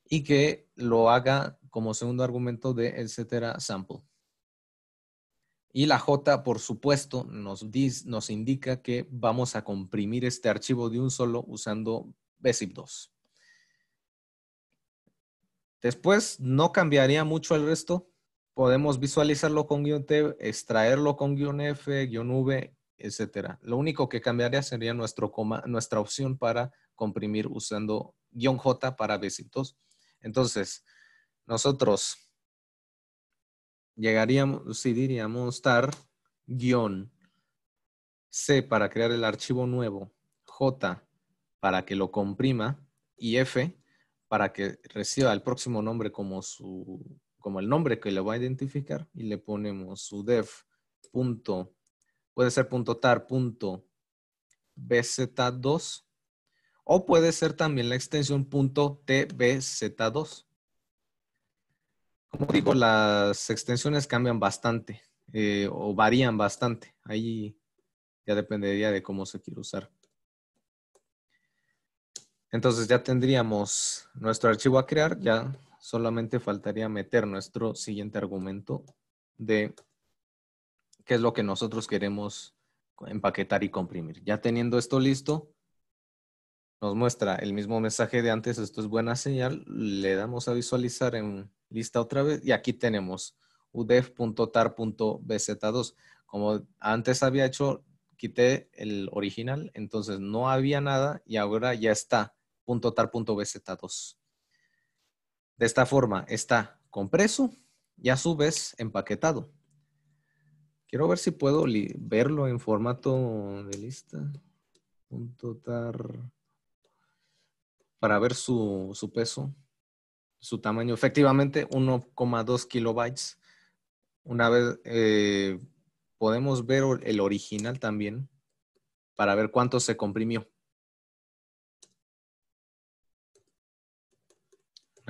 y que lo haga como segundo argumento de etc. sample. Y la J, por supuesto, nos, nos indica que vamos a comprimir este archivo de un solo usando BZIP2. Después no cambiaría mucho el resto. Podemos visualizarlo con guión T, extraerlo con guión F, guión V, etc. Lo único que cambiaría sería nuestro nuestra opción para comprimir usando guión J para besitos. Entonces, nosotros llegaríamos, si diríamos tar guión C para crear el archivo nuevo, J para que lo comprima y F para que reciba el próximo nombre como su como el nombre que le va a identificar y le ponemos su def puede ser punto 2 o puede ser también la extensión tbz2 como digo las extensiones cambian bastante eh, o varían bastante ahí ya dependería de cómo se quiere usar entonces ya tendríamos nuestro archivo a crear, ya solamente faltaría meter nuestro siguiente argumento de qué es lo que nosotros queremos empaquetar y comprimir. Ya teniendo esto listo, nos muestra el mismo mensaje de antes, esto es buena señal, le damos a visualizar en lista otra vez y aquí tenemos udevtarbz 2 Como antes había hecho, quité el original, entonces no había nada y ahora ya está. .tar.bz2. De esta forma está compreso y a su vez empaquetado. Quiero ver si puedo verlo en formato de lista. .tar para ver su, peso, su tamaño. Efectivamente, 1,2 kilobytes. Una vez eh, podemos ver el original también para ver cuánto se comprimió.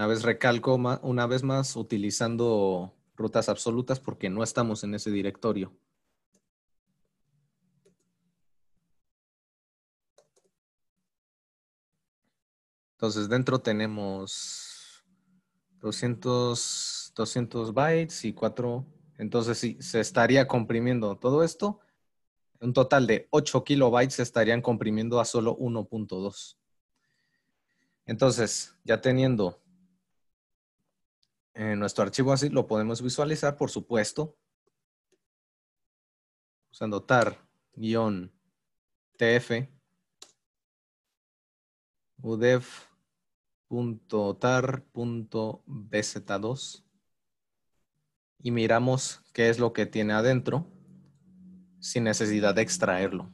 Una vez recalco, una vez más, utilizando rutas absolutas porque no estamos en ese directorio. Entonces, dentro tenemos 200, 200 bytes y 4. Entonces, si se estaría comprimiendo todo esto. Un total de 8 kilobytes se estarían comprimiendo a solo 1.2. Entonces, ya teniendo en nuestro archivo así lo podemos visualizar, por supuesto, usando tar tf udef.tar.bz2 y miramos qué es lo que tiene adentro sin necesidad de extraerlo.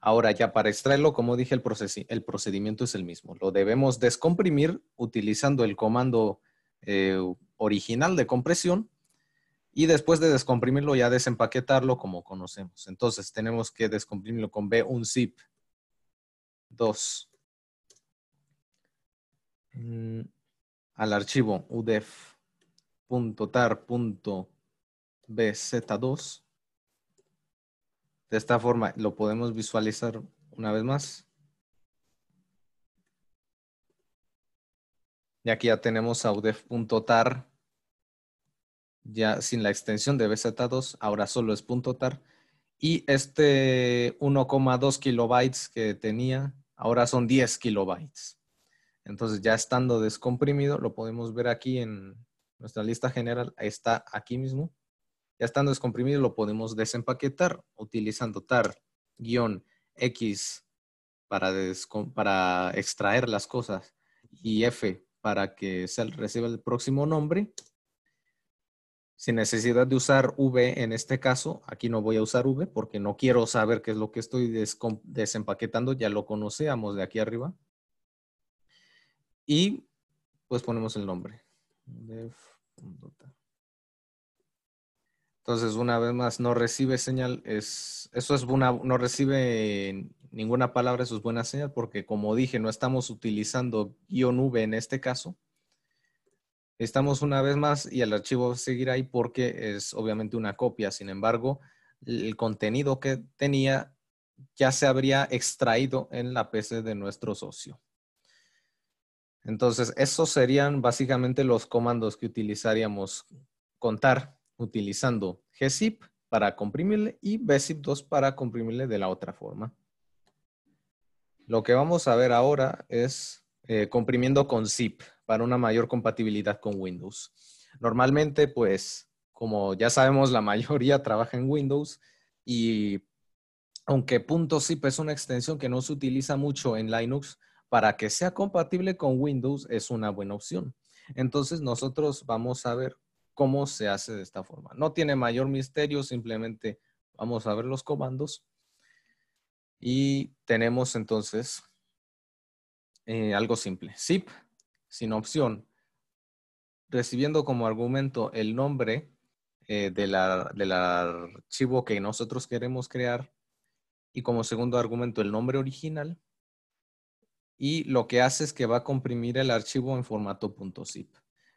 Ahora ya para extraerlo, como dije, el, el procedimiento es el mismo. Lo debemos descomprimir utilizando el comando eh, original de compresión y después de descomprimirlo ya desempaquetarlo como conocemos. Entonces tenemos que descomprimirlo con B un zip 2 mm, al archivo udef.tar.bz2. De esta forma lo podemos visualizar una vez más. Y aquí ya tenemos a udef.tar ya sin la extensión de BZ2, ahora solo es .tar. Y este 1,2 kilobytes que tenía, ahora son 10 kilobytes. Entonces ya estando descomprimido, lo podemos ver aquí en nuestra lista general, está aquí mismo. Ya estando descomprimido, lo podemos desempaquetar utilizando tar-x para, para extraer las cosas y f para que se reciba el próximo nombre sin necesidad de usar V en este caso, aquí no voy a usar V porque no quiero saber qué es lo que estoy desempaquetando, ya lo conocíamos de aquí arriba. Y pues ponemos el nombre. Entonces, una vez más, no recibe señal, es, eso es una, no recibe ninguna palabra, eso es buena señal, porque como dije, no estamos utilizando guión V en este caso, Estamos una vez más y el archivo seguirá ahí porque es obviamente una copia. Sin embargo, el contenido que tenía ya se habría extraído en la PC de nuestro socio. Entonces, esos serían básicamente los comandos que utilizaríamos contar utilizando gzip para comprimirle y bzip2 para comprimirle de la otra forma. Lo que vamos a ver ahora es eh, comprimiendo con zip para una mayor compatibilidad con Windows. Normalmente, pues, como ya sabemos, la mayoría trabaja en Windows y aunque .zip es una extensión que no se utiliza mucho en Linux, para que sea compatible con Windows es una buena opción. Entonces, nosotros vamos a ver cómo se hace de esta forma. No tiene mayor misterio, simplemente vamos a ver los comandos. Y tenemos entonces eh, algo simple. Zip sin opción, recibiendo como argumento el nombre eh, del archivo que nosotros queremos crear y como segundo argumento el nombre original. Y lo que hace es que va a comprimir el archivo en formato .zip.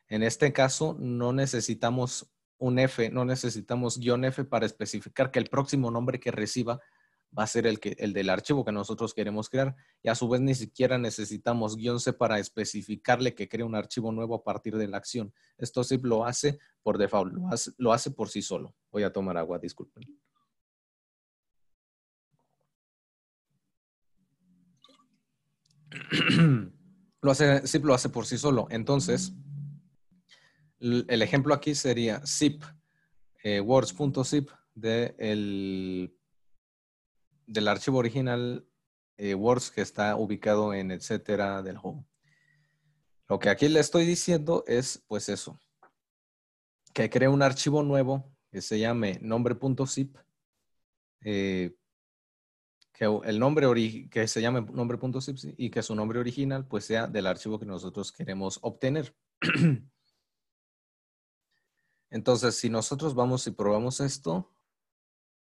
En este caso no necesitamos un F, no necesitamos guión F para especificar que el próximo nombre que reciba va a ser el, que, el del archivo que nosotros queremos crear. Y a su vez ni siquiera necesitamos guión C para especificarle que cree un archivo nuevo a partir de la acción. Esto Zip lo hace por default, lo hace, por sí solo. Voy a tomar agua, disculpen. lo hace, zip lo hace por sí solo. Entonces, el ejemplo aquí sería zip, eh, words.zip del del archivo original eh, Words que está ubicado en etcétera del home. Lo que aquí le estoy diciendo es pues eso, que cree un archivo nuevo que se llame nombre.zip, eh, que el nombre que se llame nombre.zip y que su nombre original pues sea del archivo que nosotros queremos obtener. Entonces, si nosotros vamos y probamos esto,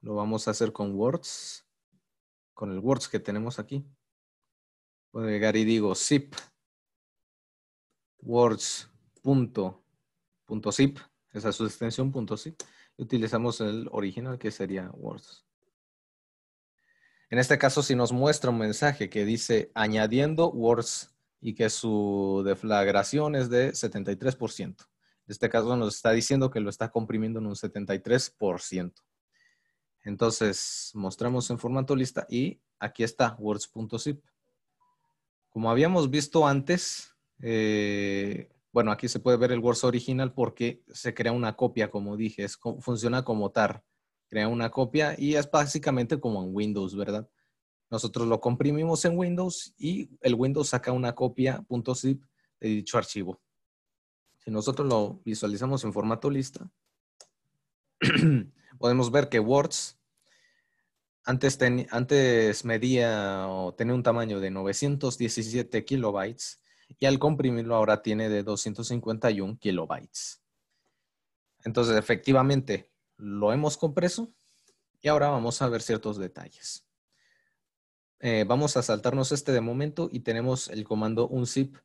lo vamos a hacer con Words con el words que tenemos aquí. Puedo llegar y digo zip words zip, esa es su extensión zip, y utilizamos el original que sería words. En este caso, si nos muestra un mensaje que dice añadiendo words y que su deflagración es de 73%. En este caso nos está diciendo que lo está comprimiendo en un 73%. Entonces, mostramos en formato lista y aquí está words.zip. Como habíamos visto antes, eh, bueno, aquí se puede ver el Words original porque se crea una copia, como dije, funciona como tar. Crea una copia y es básicamente como en Windows, ¿verdad? Nosotros lo comprimimos en Windows y el Windows saca una copia .zip de dicho archivo. Si nosotros lo visualizamos en formato lista, podemos ver que Words antes, antes medía o tenía un tamaño de 917 kilobytes y al comprimirlo ahora tiene de 251 kilobytes. Entonces, efectivamente, lo hemos compreso y ahora vamos a ver ciertos detalles. Eh, vamos a saltarnos este de momento y tenemos el comando unzip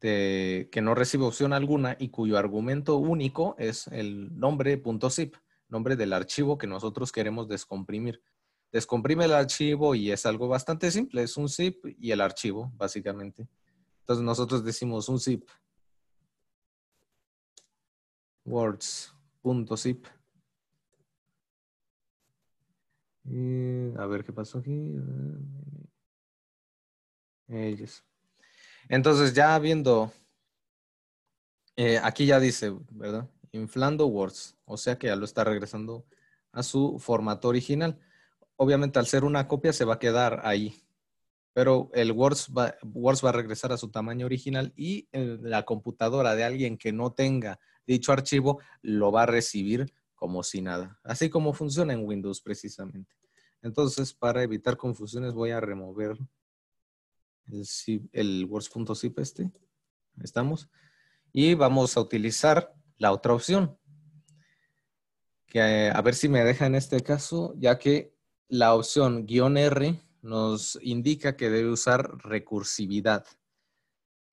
que no recibe opción alguna y cuyo argumento único es el nombre.zip nombre del archivo que nosotros queremos descomprimir. Descomprime el archivo y es algo bastante simple, es un zip y el archivo, básicamente. Entonces nosotros decimos un zip. Words.zip. Eh, a ver qué pasó aquí. Ellos. Entonces ya viendo, eh, aquí ya dice, ¿verdad? inflando words, o sea que ya lo está regresando a su formato original. Obviamente al ser una copia se va a quedar ahí, pero el words va, words va a regresar a su tamaño original y eh, la computadora de alguien que no tenga dicho archivo lo va a recibir como si nada, así como funciona en Windows precisamente. Entonces, para evitar confusiones, voy a remover el, zip, el words.zip este. Estamos. Y vamos a utilizar la otra opción. Que, eh, a ver si me deja en este caso, ya que la opción guión R nos indica que debe usar recursividad.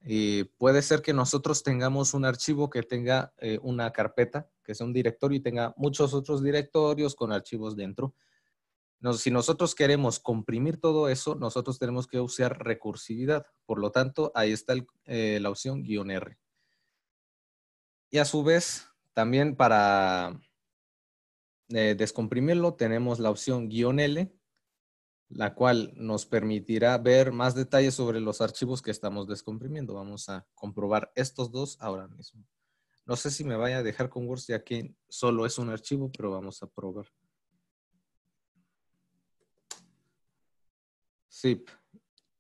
Eh, puede ser que nosotros tengamos un archivo que tenga eh, una carpeta, que sea un directorio y tenga muchos otros directorios con archivos dentro. si nosotros queremos comprimir todo eso, nosotros tenemos que usar recursividad. Por lo tanto, ahí está la opción guión R. Y a su vez, también para eh, descomprimirlo, tenemos la opción guión L, la cual nos permitirá ver más detalles sobre los archivos que estamos descomprimiendo. Vamos a comprobar estos dos ahora mismo. No sé si me vaya a dejar con Word, ya que solo es un archivo, pero vamos a probar. Zip,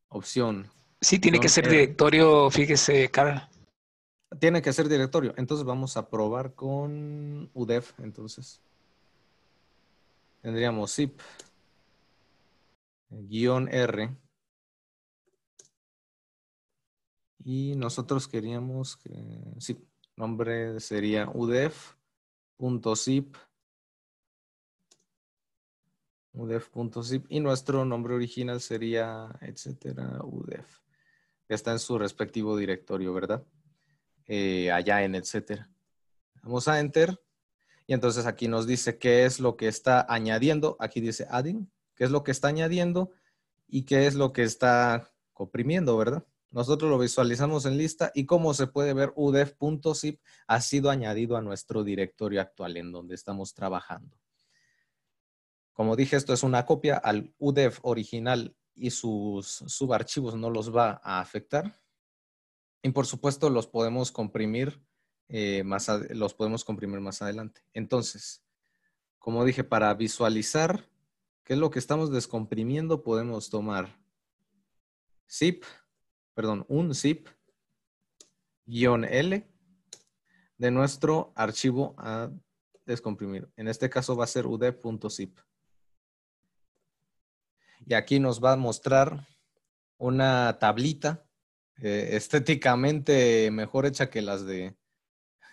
opción. Sí, tiene que ser directorio, fíjese, cara. Tiene que ser directorio. Entonces vamos a probar con UDEF, entonces. Tendríamos zip guión R. Y nosotros queríamos que zip. Nombre sería udef.zip. udef.zip. Y nuestro nombre original sería, etcétera, udef. está en su respectivo directorio, ¿verdad? Eh, allá en etcétera. Vamos a enter y entonces aquí nos dice qué es lo que está añadiendo. Aquí dice adding, qué es lo que está añadiendo y qué es lo que está comprimiendo, ¿verdad? Nosotros lo visualizamos en lista y como se puede ver, udef.zip ha sido añadido a nuestro directorio actual en donde estamos trabajando. Como dije, esto es una copia al UDEF original y sus subarchivos no los va a afectar. Y por supuesto los podemos comprimir, eh, más los podemos comprimir más adelante. Entonces, como dije, para visualizar qué es lo que estamos descomprimiendo, podemos tomar zip, perdón, un zip guión L de nuestro archivo a descomprimir. En este caso va a ser ud.zip. Y aquí nos va a mostrar una tablita eh, estéticamente mejor hecha que las de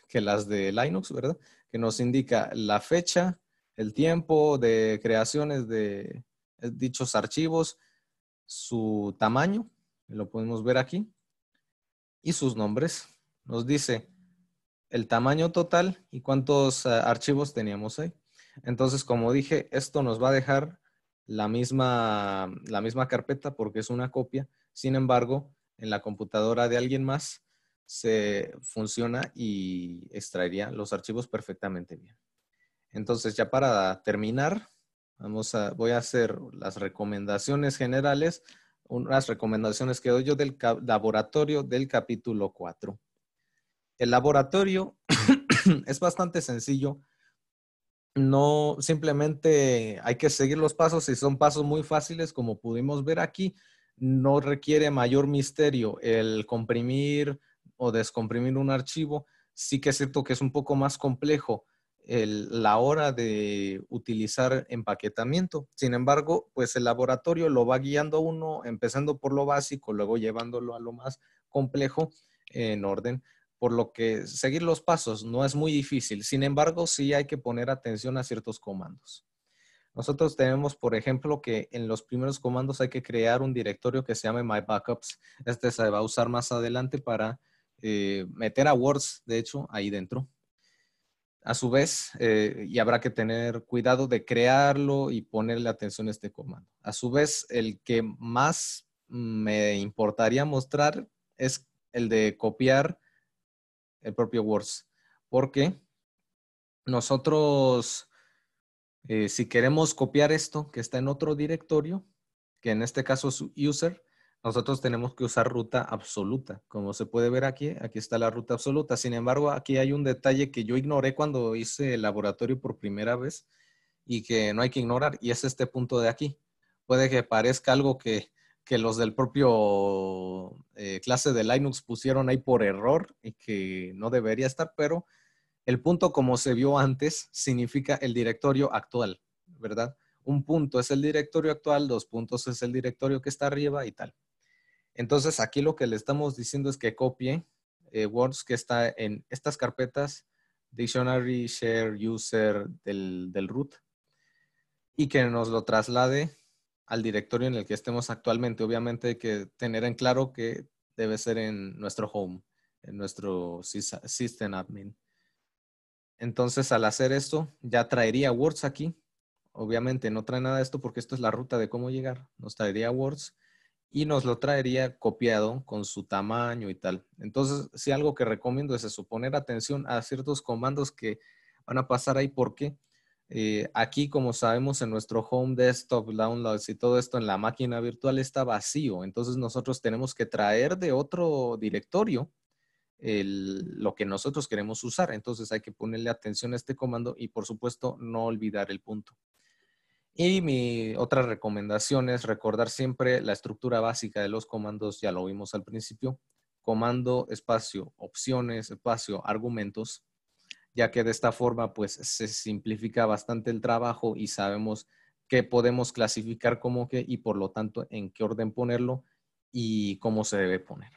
que las de Linux, ¿verdad? Que nos indica la fecha, el tiempo de creaciones de eh, dichos archivos, su tamaño, lo podemos ver aquí, y sus nombres. Nos dice el tamaño total y cuántos eh, archivos teníamos ahí. Entonces, como dije, esto nos va a dejar la misma, la misma carpeta porque es una copia. Sin embargo, en la computadora de alguien más, se funciona y extraería los archivos perfectamente bien. Entonces, ya para terminar, vamos a, voy a hacer las recomendaciones generales, unas recomendaciones que doy yo del laboratorio del capítulo 4. El laboratorio es bastante sencillo. No, simplemente hay que seguir los pasos y son pasos muy fáciles como pudimos ver aquí no requiere mayor misterio el comprimir o descomprimir un archivo. Sí que es cierto que es un poco más complejo la hora de utilizar empaquetamiento. Sin embargo, pues el laboratorio lo va guiando uno, empezando por lo básico, luego llevándolo a lo más complejo en orden por lo que seguir los pasos no es muy difícil. Sin embargo, sí hay que poner atención a ciertos comandos. Nosotros tenemos, por ejemplo, que en los primeros comandos hay que crear un directorio que se llame My Backups. Este se va a usar más adelante para eh, meter a Words, de hecho, ahí dentro. A su vez, eh, y habrá que tener cuidado de crearlo y ponerle atención a este comando. A su vez, el que más me importaría mostrar es el de copiar el propio Words, porque nosotros eh, si queremos copiar esto que está en otro directorio, que en este caso es user, nosotros tenemos que usar ruta absoluta. Como se puede ver aquí, aquí está la ruta absoluta. Sin embargo, aquí hay un detalle que yo ignoré cuando hice el laboratorio por primera vez y que no hay que ignorar, y es este punto de aquí. Puede que parezca algo que, que los del propio eh, clase de Linux pusieron ahí por error y que no debería estar, pero el punto, como se vio antes, significa el directorio actual, ¿verdad? Un punto es el directorio actual, dos puntos es el directorio que está arriba y tal. Entonces, aquí lo que le estamos diciendo es que copie eh, Words que está en estas carpetas, Dictionary, Share, User del, del root, y que nos lo traslade al directorio en el que estemos actualmente. Obviamente hay que tener en claro que debe ser en nuestro home, en nuestro system admin. Entonces, al hacer esto, ya traería words aquí. Obviamente no trae nada de esto porque esto es la ruta de cómo llegar. Nos traería words y nos lo traería copiado con su tamaño y tal. Entonces, si algo que recomiendo es eso, poner atención a ciertos comandos que van a pasar ahí porque eh, aquí, como sabemos, en nuestro home, desktop, downloads y todo esto en la máquina virtual está vacío. Entonces, nosotros tenemos que traer de otro directorio lo que nosotros queremos usar. Entonces hay que ponerle atención a este comando y por supuesto no olvidar el punto. Y mi otra recomendación es recordar siempre la estructura básica de los comandos, ya lo vimos al principio, comando, espacio, opciones, espacio, argumentos, ya que de esta forma pues se simplifica bastante el trabajo y sabemos qué podemos clasificar como qué y por lo tanto en qué orden ponerlo y cómo se debe poner.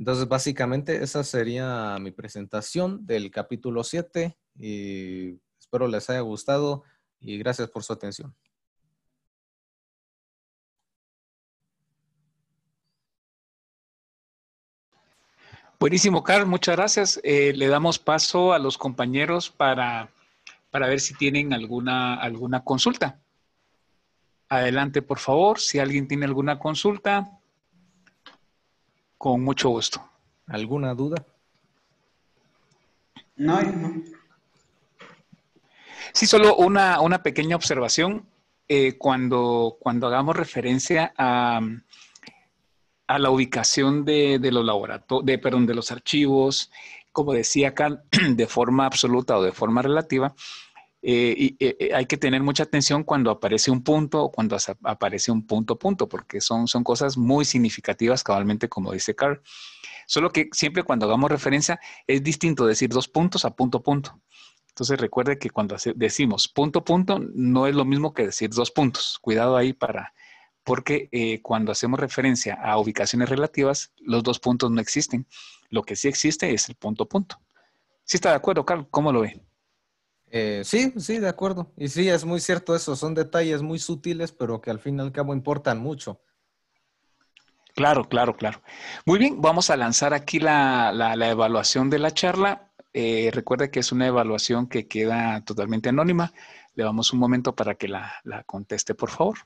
Entonces, básicamente, esa sería mi presentación del capítulo 7 y espero les haya gustado y gracias por su atención. Buenísimo, Carl, muchas gracias. Eh, le damos paso a los compañeros para, para ver si tienen alguna, alguna consulta. Adelante, por favor, si alguien tiene alguna consulta. Con mucho gusto. ¿Alguna duda? No, no. Sí, solo una, pequeña observación. Eh, cuando, cuando hagamos referencia a, la ubicación de, de los de, perdón, de los archivos, como decía acá, de forma absoluta o de forma relativa, eh, y, eh, eh, hay que tener mucha atención cuando aparece un punto cuando aparece un punto, punto, porque son, cosas muy significativas, cabalmente como dice Carl. Solo que siempre cuando hagamos referencia es distinto decir dos puntos a punto, punto. Entonces recuerde que cuando decimos punto, punto, no es lo mismo que decir dos puntos. Cuidado ahí para, porque cuando hacemos referencia a ubicaciones relativas, los dos puntos no existen. Lo que sí existe es el punto, punto. si está de acuerdo, Carl? ¿Cómo lo ve? Eh, sí, sí, de acuerdo. Y sí, es muy cierto eso. Son detalles muy sutiles, pero que al fin y al cabo importan mucho. Claro, claro, claro. Muy bien, vamos a lanzar aquí la, evaluación de la charla. Eh, recuerde que es una evaluación que queda totalmente anónima. Le damos un momento para que la, la conteste, por favor.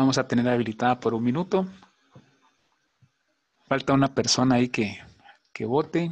vamos a tener habilitada por un minuto. Falta una persona ahí que, que vote.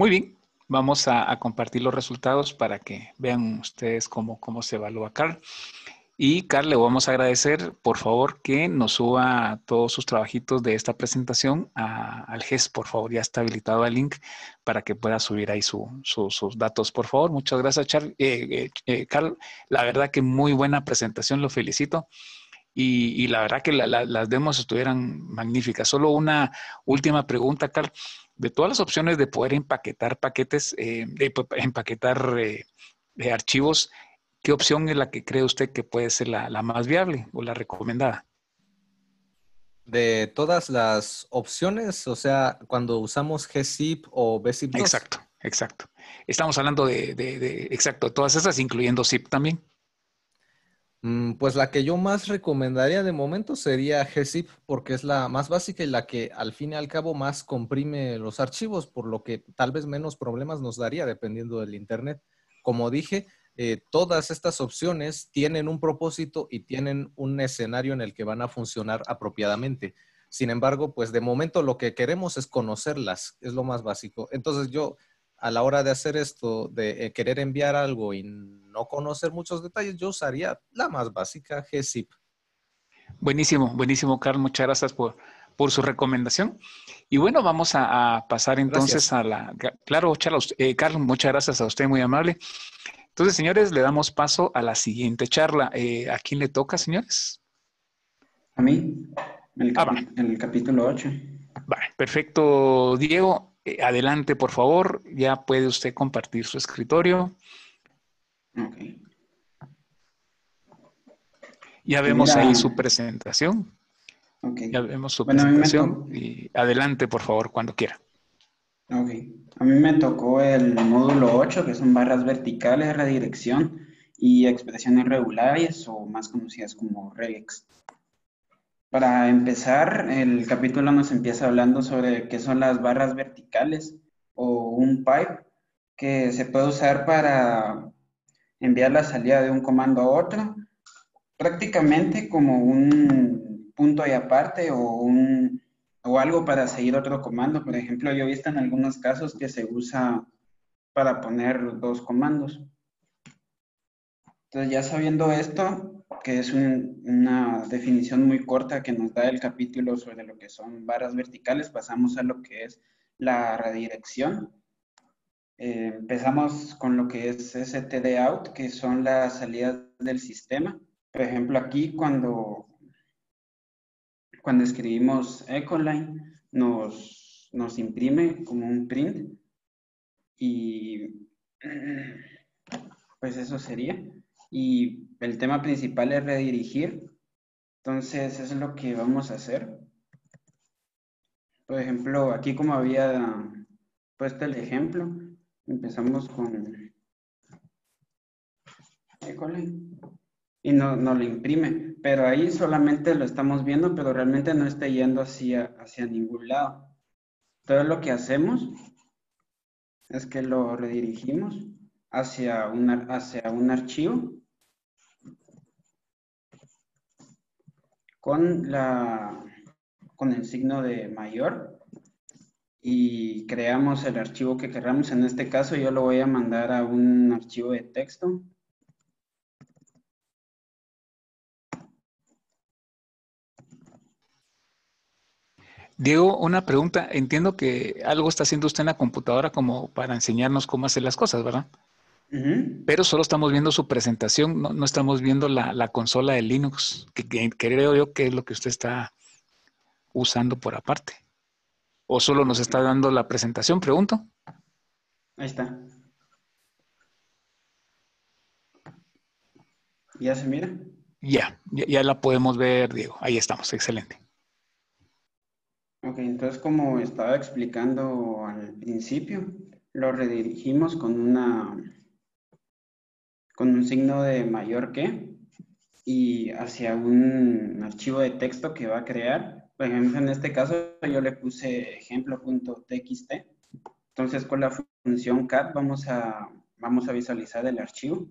Muy bien, vamos a, compartir los resultados para que vean ustedes cómo, se evalúa Carl. Y Carl, le vamos a agradecer, por favor, que nos suba todos sus trabajitos de esta presentación al GES, por favor. Ya está habilitado el link para que pueda subir ahí sus datos, por favor. Muchas gracias, char eh, eh, eh, Carl. La verdad que muy buena presentación, lo felicito. Y, la verdad que las demos estuvieran magníficas. Solo una última pregunta, Carl. De todas las opciones de poder empaquetar paquetes, eh, de empaquetar eh, archivos, ¿qué opción es la que cree usted que puede ser la, más viable o la recomendada? De todas las opciones, o sea, cuando usamos GZIP o BZIP. Exacto, exacto. Estamos hablando de, de, de, exacto, todas esas, incluyendo ZIP también. Mm, pues la que yo más recomendaría de momento sería GZIP, porque es la más básica y la que al fin y al cabo más comprime los archivos, por lo que tal vez menos problemas nos daría dependiendo del Internet. Como dije, eh, todas estas opciones tienen un propósito y tienen un escenario en el que van a funcionar apropiadamente. Sin embargo, pues de momento lo que queremos es conocerlas, es lo más básico. Entonces yo a la hora de hacer esto, de eh, querer enviar algo y no conocer muchos detalles, yo usaría la más básica, GZIP. Buenísimo, buenísimo, Carl. Muchas gracias por, por su recomendación. Y bueno, vamos a, pasar entonces a la... Claro, Carlos, eh, Carlos, muchas gracias a usted, muy amable. Entonces, señores, le damos paso a la siguiente charla. Eh, ¿A quién le toca, señores? A mí, en el ah, capítulo 8. Vale, perfecto, Diego. Eh, adelante, por favor. Ya puede usted compartir su escritorio. Ya vemos ahí su presentación. Ya vemos su presentación. Y adelante, por favor, cuando quiera. A mí me tocó el módulo 8, que son barras verticales, redirección y expresiones regulares, o más conocidas como regex. Para empezar, el capítulo nos empieza hablando sobre qué son las barras verticales o un pipe que se puede usar para enviar la salida de un comando a otro, prácticamente como un punto y aparte o, un, o algo para seguir otro comando. Por ejemplo, yo he visto en algunos casos que se usa para poner dos comandos. Entonces, ya sabiendo esto, que es una definición muy corta que nos da el capítulo sobre lo que son varas verticales, pasamos a lo que es la redirección. Eh, empezamos con lo que es STD out, que son las salidas del sistema. Por ejemplo, aquí cuando, cuando escribimos Ecoline, nos, nos imprime como un print y pues eso sería. Y el tema principal es redirigir. Entonces, eso es lo que vamos a hacer. Por ejemplo, aquí como había puesto el ejemplo, empezamos con... École. Y no, lo imprime. Pero ahí solamente lo estamos viendo, pero realmente no está yendo hacia, hacia ningún lado. Todo lo que hacemos es que lo redirigimos hacia hacia un archivo con, la, con el signo de mayor y creamos el archivo que queramos. En este caso yo lo voy a mandar a un archivo de texto. Diego, una pregunta. Entiendo que algo está haciendo usted en la computadora como para enseñarnos cómo hacer las cosas, ¿verdad? Pero solo estamos viendo su presentación, no, estamos viendo la, consola de Linux, que, creo yo que es lo que usted está usando por aparte. ¿O solo nos está dando la presentación? Pregunto. Ahí está. ¿Ya se mira? Ya, ya, ya la podemos ver, Diego. Ahí estamos, excelente. Ok, entonces como estaba explicando al principio, lo redirigimos con una con un signo de mayor que y hacia un archivo de texto que va a crear. Por ejemplo, en este caso yo le puse ejemplo.txt. Entonces con la función cat vamos a, vamos a visualizar el archivo.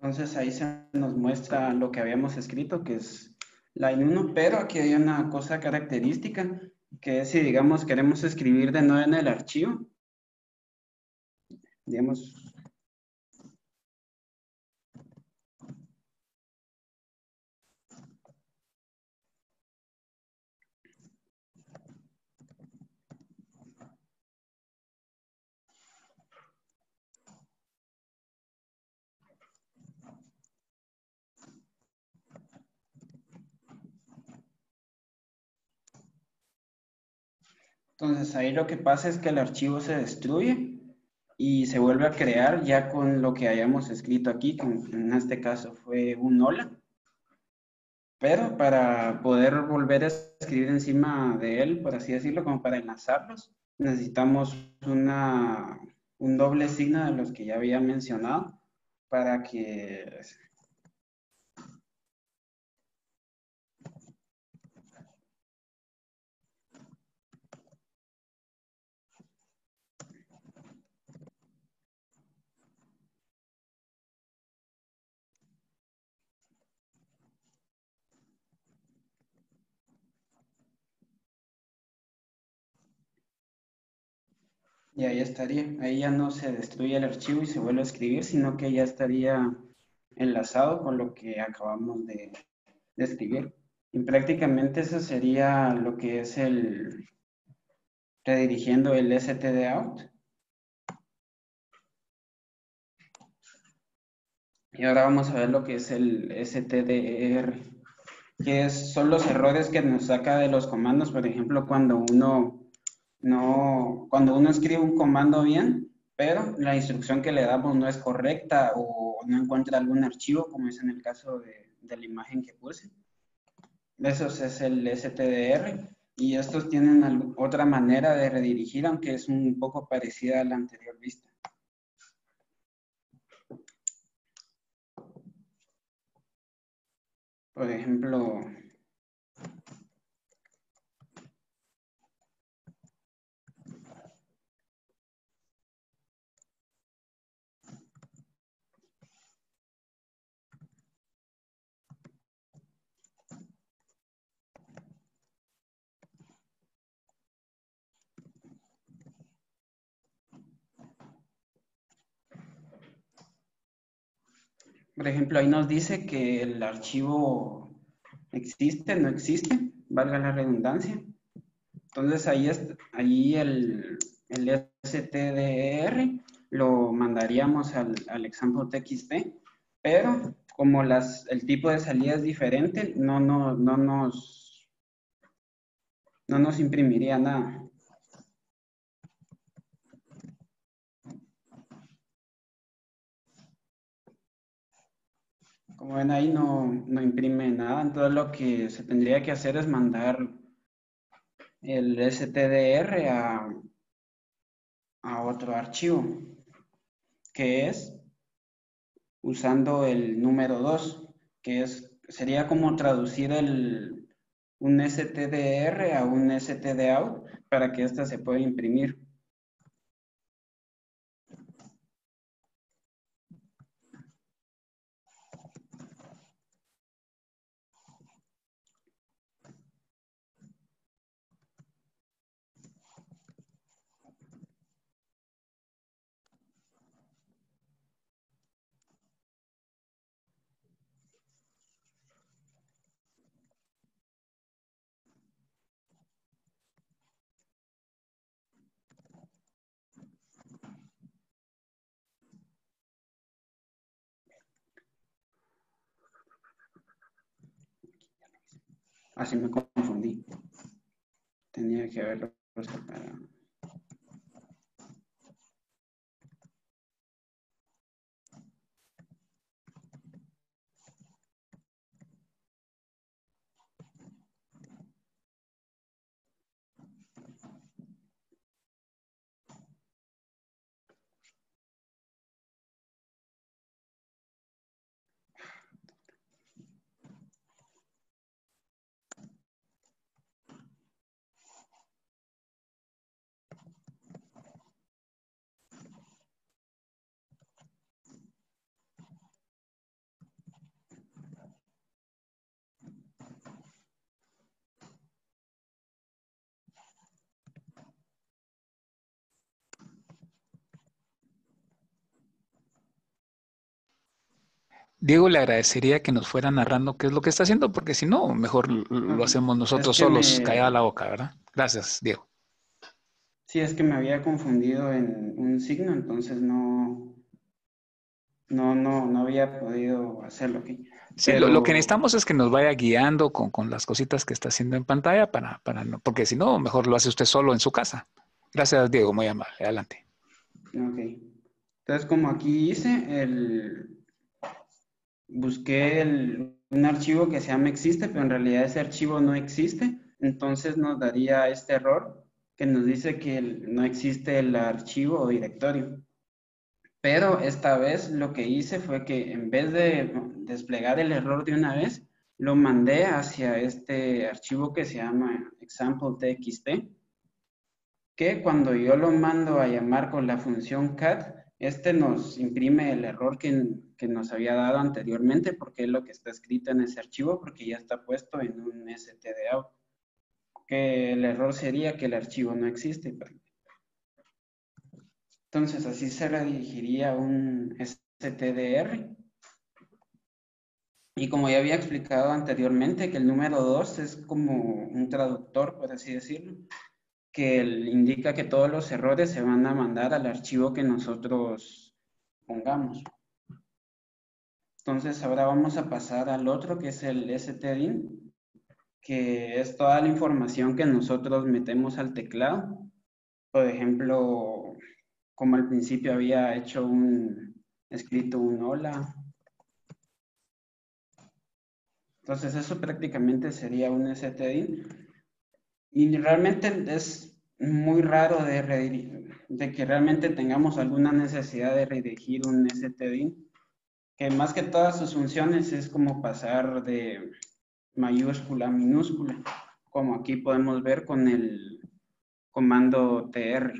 Entonces ahí se nos muestra lo que habíamos escrito, que es line 1, pero aquí hay una cosa característica, que es si digamos queremos escribir de nuevo en el archivo, digamos, Entonces ahí lo que pasa es que el archivo se destruye y se vuelve a crear ya con lo que hayamos escrito aquí, como en este caso fue un hola. Pero para poder volver a escribir encima de él, por así decirlo, como para enlazarlos, necesitamos una, un doble signo de los que ya había mencionado para que Y ahí estaría. Ahí ya no se destruye el archivo y se vuelve a escribir, sino que ya estaría enlazado con lo que acabamos de, escribir. Y prácticamente eso sería lo que es el redirigiendo el stdout. Y ahora vamos a ver lo que es el stdr, que son los errores que nos saca de los comandos, por ejemplo, cuando uno no, cuando uno escribe un comando bien, pero la instrucción que le damos no es correcta o no encuentra algún archivo, como es en el caso de, de la imagen que puse. Eso es el STDR y estos tienen otra manera de redirigir, aunque es un poco parecida a la anterior vista. Por ejemplo, por ejemplo, ahí nos dice que el archivo existe, no existe, valga la redundancia. Entonces ahí, ahí el, STDR lo mandaríamos al, al example TXT, pero como las, el tipo de salida es diferente, no, no, no, nos, no nos imprimiría nada. Como ven ahí no, imprime nada, entonces lo que se tendría que hacer es mandar el stdr a, otro archivo, que es usando el número 2, que es, sería como traducir el, un stdr a un stdout para que ésta este se pueda imprimir. así me confundí. Tenía que haberlo puesto para... Diego le agradecería que nos fuera narrando qué es lo que está haciendo, porque si no, mejor lo ah, hacemos nosotros solos, callada la boca, ¿verdad? Gracias, Diego. Sí, es que me había confundido en un signo, entonces no, no, no, no había podido hacerlo que Sí, lo, que necesitamos es que nos vaya guiando con, las cositas que está haciendo en pantalla, para, para porque si no, mejor lo hace usted solo en su casa. Gracias, Diego, muy amable. Adelante. Ok. Entonces, como aquí hice, el, busqué un archivo que se llama existe, pero en realidad ese archivo no existe. Entonces nos daría este error que nos dice que no existe el archivo o directorio. Pero esta vez lo que hice fue que en vez de desplegar el error de una vez, lo mandé hacia este archivo que se llama example.txt, que cuando yo lo mando a llamar con la función cat, este nos imprime el error que, que nos había dado anteriormente, porque es lo que está escrito en ese archivo, porque ya está puesto en un stdout. Que el error sería que el archivo no existe. Entonces, así se redirigiría un stdr. Y como ya había explicado anteriormente, que el número 2 es como un traductor, por así decirlo, que indica que todos los errores se van a mandar al archivo que nosotros pongamos. Entonces ahora vamos a pasar al otro que es el stdin, que es toda la información que nosotros metemos al teclado. Por ejemplo, como al principio había hecho un, escrito un hola. Entonces eso prácticamente sería un stdin. Y realmente es muy raro de, de que realmente tengamos alguna necesidad de redirigir un stdin que más que todas sus funciones es como pasar de mayúscula a minúscula, como aquí podemos ver con el comando tr.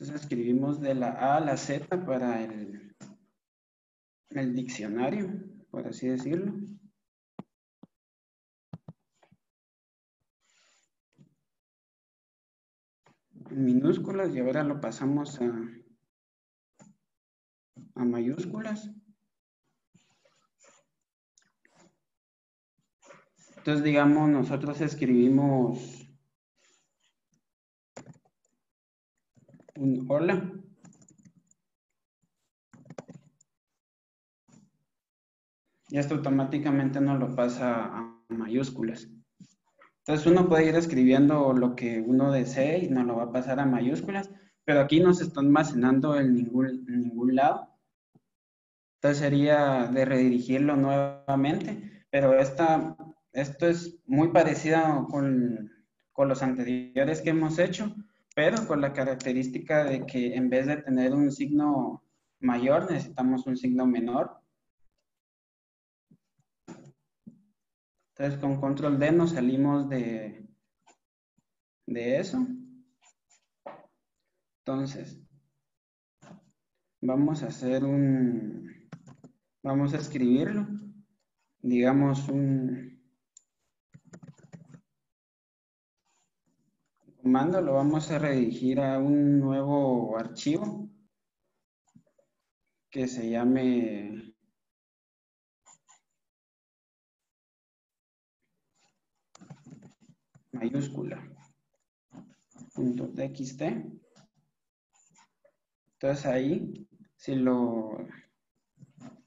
Entonces escribimos de la A a la Z para el, el diccionario, por así decirlo. minúsculas y ahora lo pasamos a, a mayúsculas. Entonces, digamos, nosotros escribimos un hola. Y esto automáticamente nos lo pasa a mayúsculas. Entonces uno puede ir escribiendo lo que uno desee y nos lo va a pasar a mayúsculas, pero aquí no se está almacenando en ningún, ningún lado. Entonces sería de redirigirlo nuevamente, pero esta, esto es muy parecido con, con los anteriores que hemos hecho pero con la característica de que en vez de tener un signo mayor, necesitamos un signo menor. Entonces con control D nos salimos de, de eso. Entonces, vamos a hacer un, vamos a escribirlo, digamos un, comando lo vamos a redirigir a un nuevo archivo que se llame mayúscula punto txt entonces ahí si lo,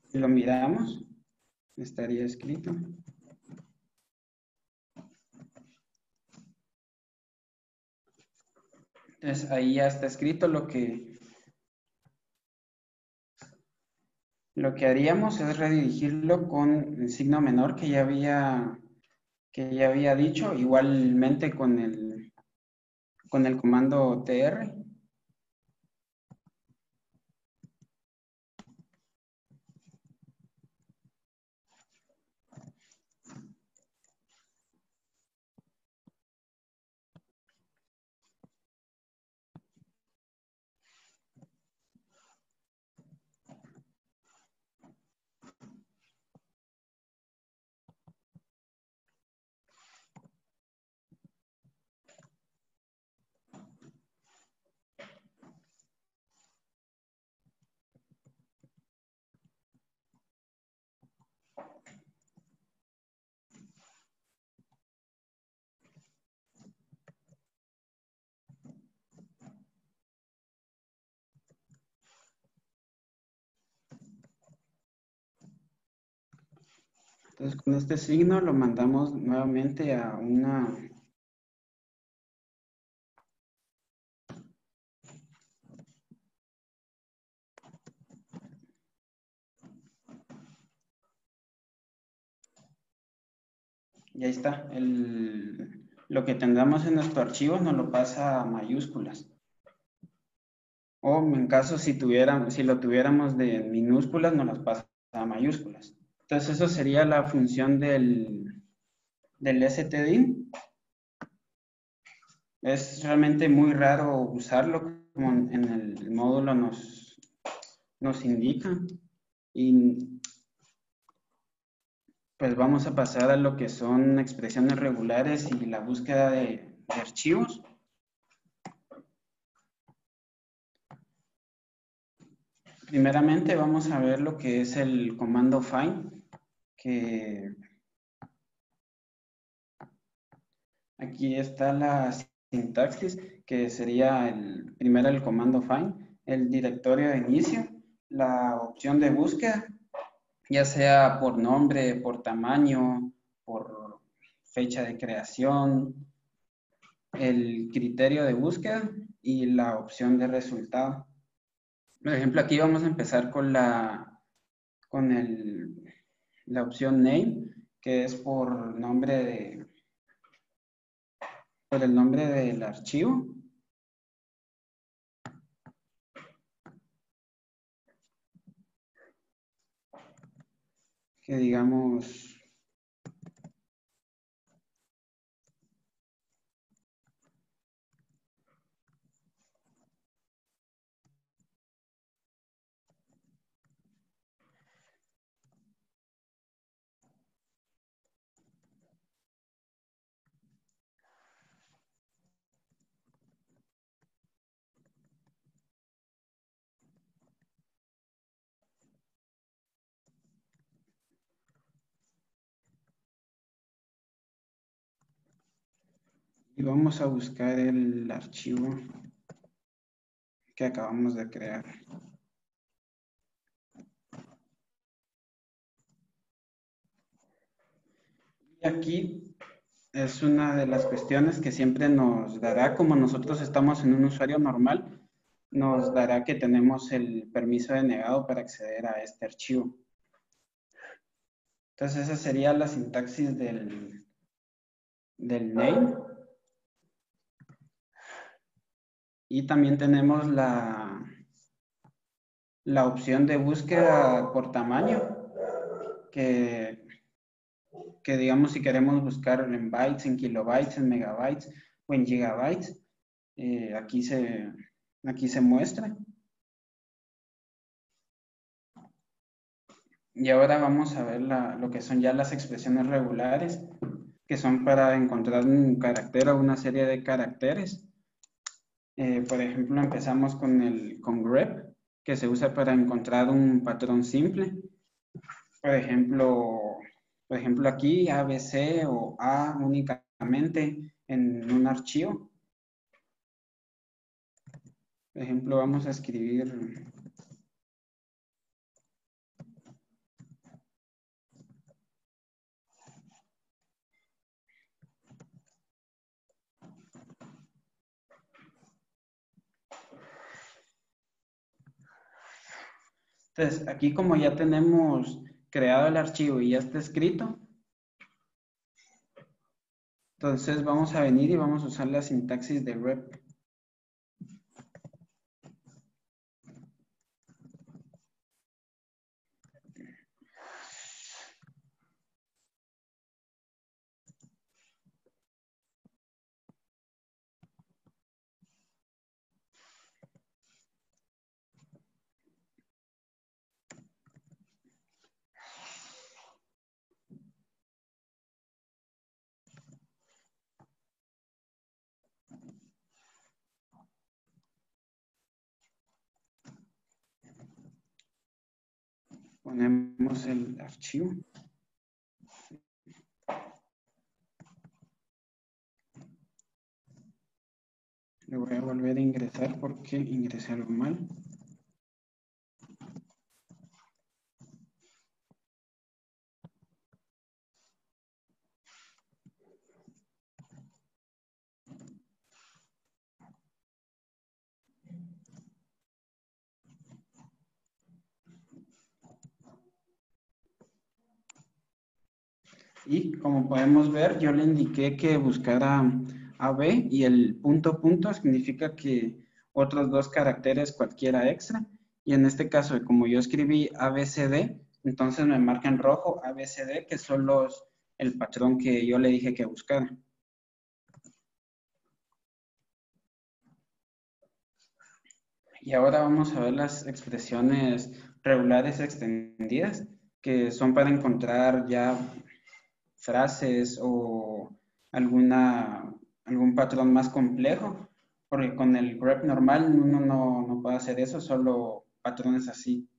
si lo miramos estaría escrito Entonces, ahí ya está escrito lo que, lo que haríamos es redirigirlo con el signo menor que ya había, que ya había dicho, igualmente con el, con el comando tr. Entonces con este signo lo mandamos nuevamente a una... Y ahí está, el, lo que tengamos en nuestro archivo nos lo pasa a mayúsculas. O en caso si, si lo tuviéramos de minúsculas, nos las pasa a mayúsculas. Entonces, eso sería la función del, del stdin. Es realmente muy raro usarlo, como en el módulo nos, nos indica. Y pues vamos a pasar a lo que son expresiones regulares y la búsqueda de, de archivos. Primeramente vamos a ver lo que es el comando find que aquí está la sintaxis, que sería el primero el comando find, el directorio de inicio, la opción de búsqueda, ya sea por nombre, por tamaño, por fecha de creación, el criterio de búsqueda y la opción de resultado. Por ejemplo, aquí vamos a empezar con la con el la opción name, que es por nombre de por el nombre del archivo. Que digamos vamos a buscar el archivo que acabamos de crear. Y aquí es una de las cuestiones que siempre nos dará, como nosotros estamos en un usuario normal, nos dará que tenemos el permiso denegado para acceder a este archivo. Entonces esa sería la sintaxis del, del name. Y también tenemos la, la opción de búsqueda por tamaño, que, digamos si queremos buscar en bytes, en kilobytes, en megabytes o en gigabytes, eh, aquí, se, aquí se muestra. Y ahora vamos a ver lo que son ya las expresiones regulares, que son para encontrar un carácter o una serie de caracteres. Eh, por ejemplo, empezamos con el con grep, que se usa para encontrar un patrón simple. Por ejemplo, por ejemplo aquí ABC o A únicamente en un archivo. Por ejemplo, vamos a escribir Entonces, aquí como ya tenemos creado el archivo y ya está escrito, entonces vamos a venir y vamos a usar la sintaxis de rep. el archivo. Le voy a volver a ingresar porque ingresé mal. Y como podemos ver, yo le indiqué que buscara AB y el punto punto significa que otros dos caracteres cualquiera extra. Y en este caso, como yo escribí ABCD, entonces me marca en rojo ABCD, que son los, el patrón que yo le dije que buscara. Y ahora vamos a ver las expresiones regulares extendidas, que son para encontrar ya frases o alguna, algún patrón más complejo, porque con el grep normal uno no, no puede hacer eso, solo patrones así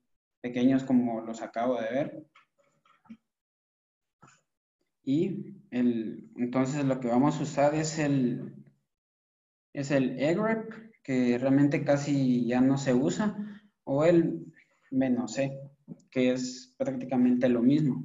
pequeños como los acabo de ver. Y el, entonces lo que vamos a usar es el, es el que realmente casi ya no se usa, o el menos C, que es prácticamente lo mismo.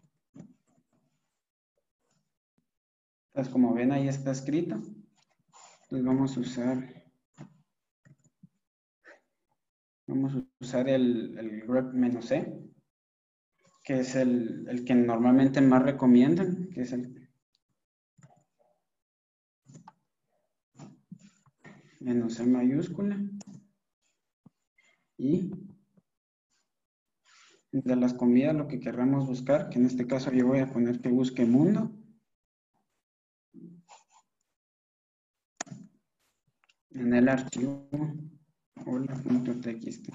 Pues, como ven ahí está escrito. Entonces pues, vamos a usar vamos a usar el, el grep-c que es el, que normalmente más recomiendan, que es el menos C mayúscula y de las comidas lo que querramos buscar, que en este caso yo voy a poner que busque mundo. en el archivo hola.txt.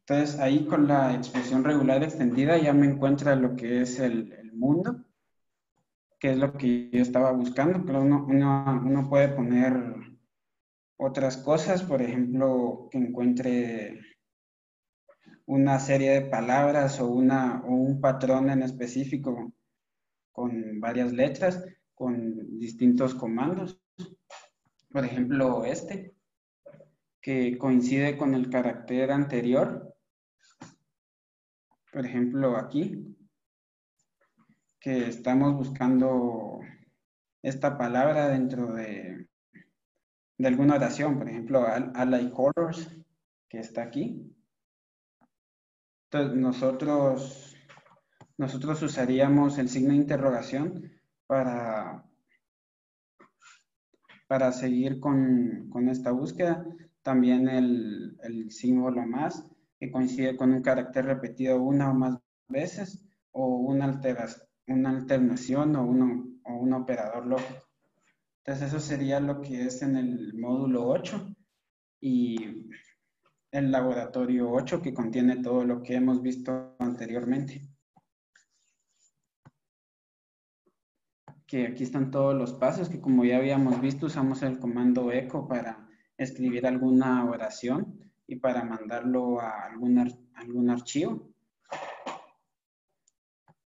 Entonces ahí con la expresión regular extendida ya me encuentra lo que es el, mundo, que es lo que yo estaba buscando, pero uno, uno, uno puede poner otras cosas, por ejemplo, que encuentre una serie de palabras o, una, o un patrón en específico con varias letras, con distintos comandos por ejemplo este, que coincide con el carácter anterior, por ejemplo aquí, que estamos buscando esta palabra dentro de, alguna oración, por ejemplo, Ally Colors, que está aquí. Entonces, nosotros, nosotros usaríamos el signo de interrogación para para seguir con, esta búsqueda. También el, símbolo más, que coincide con un carácter repetido una o más veces, o una, una alternación o, uno, o un operador lógico. Entonces eso sería lo que es en el módulo 8 y el laboratorio 8 que contiene todo lo que hemos visto anteriormente. que aquí están todos los pasos, que como ya habíamos visto, usamos el comando echo para escribir alguna oración y para mandarlo a algún, algún archivo.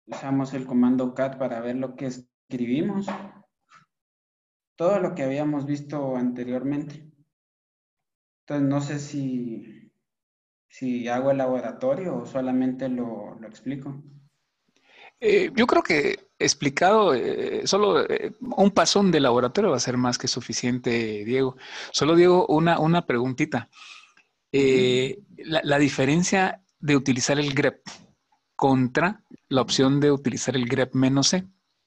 Usamos el comando cat para ver lo que escribimos. Todo lo que habíamos visto anteriormente. Entonces, no sé si, si hago el laboratorio o solamente lo, explico. Eh, yo creo que explicado, eh, solo eh, un pasón de laboratorio va a ser más que suficiente, Diego. Solo, Diego, una, una preguntita. Eh, la, diferencia de utilizar el grep contra la opción de utilizar el grep menos C.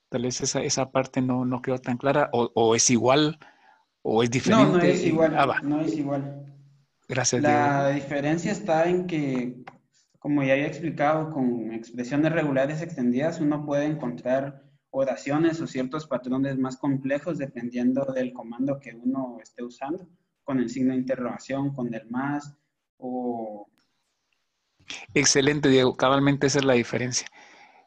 Tal vez esa, parte no, no quedó tan clara, o, es igual, o es diferente. No, no es igual. Ah, no es igual. Gracias. La diferencia está en que como ya he explicado, con expresiones regulares extendidas uno puede encontrar oraciones o ciertos patrones más complejos dependiendo del comando que uno esté usando, con el signo de interrogación, con el más o... Excelente, Diego. Cabalmente esa es la diferencia.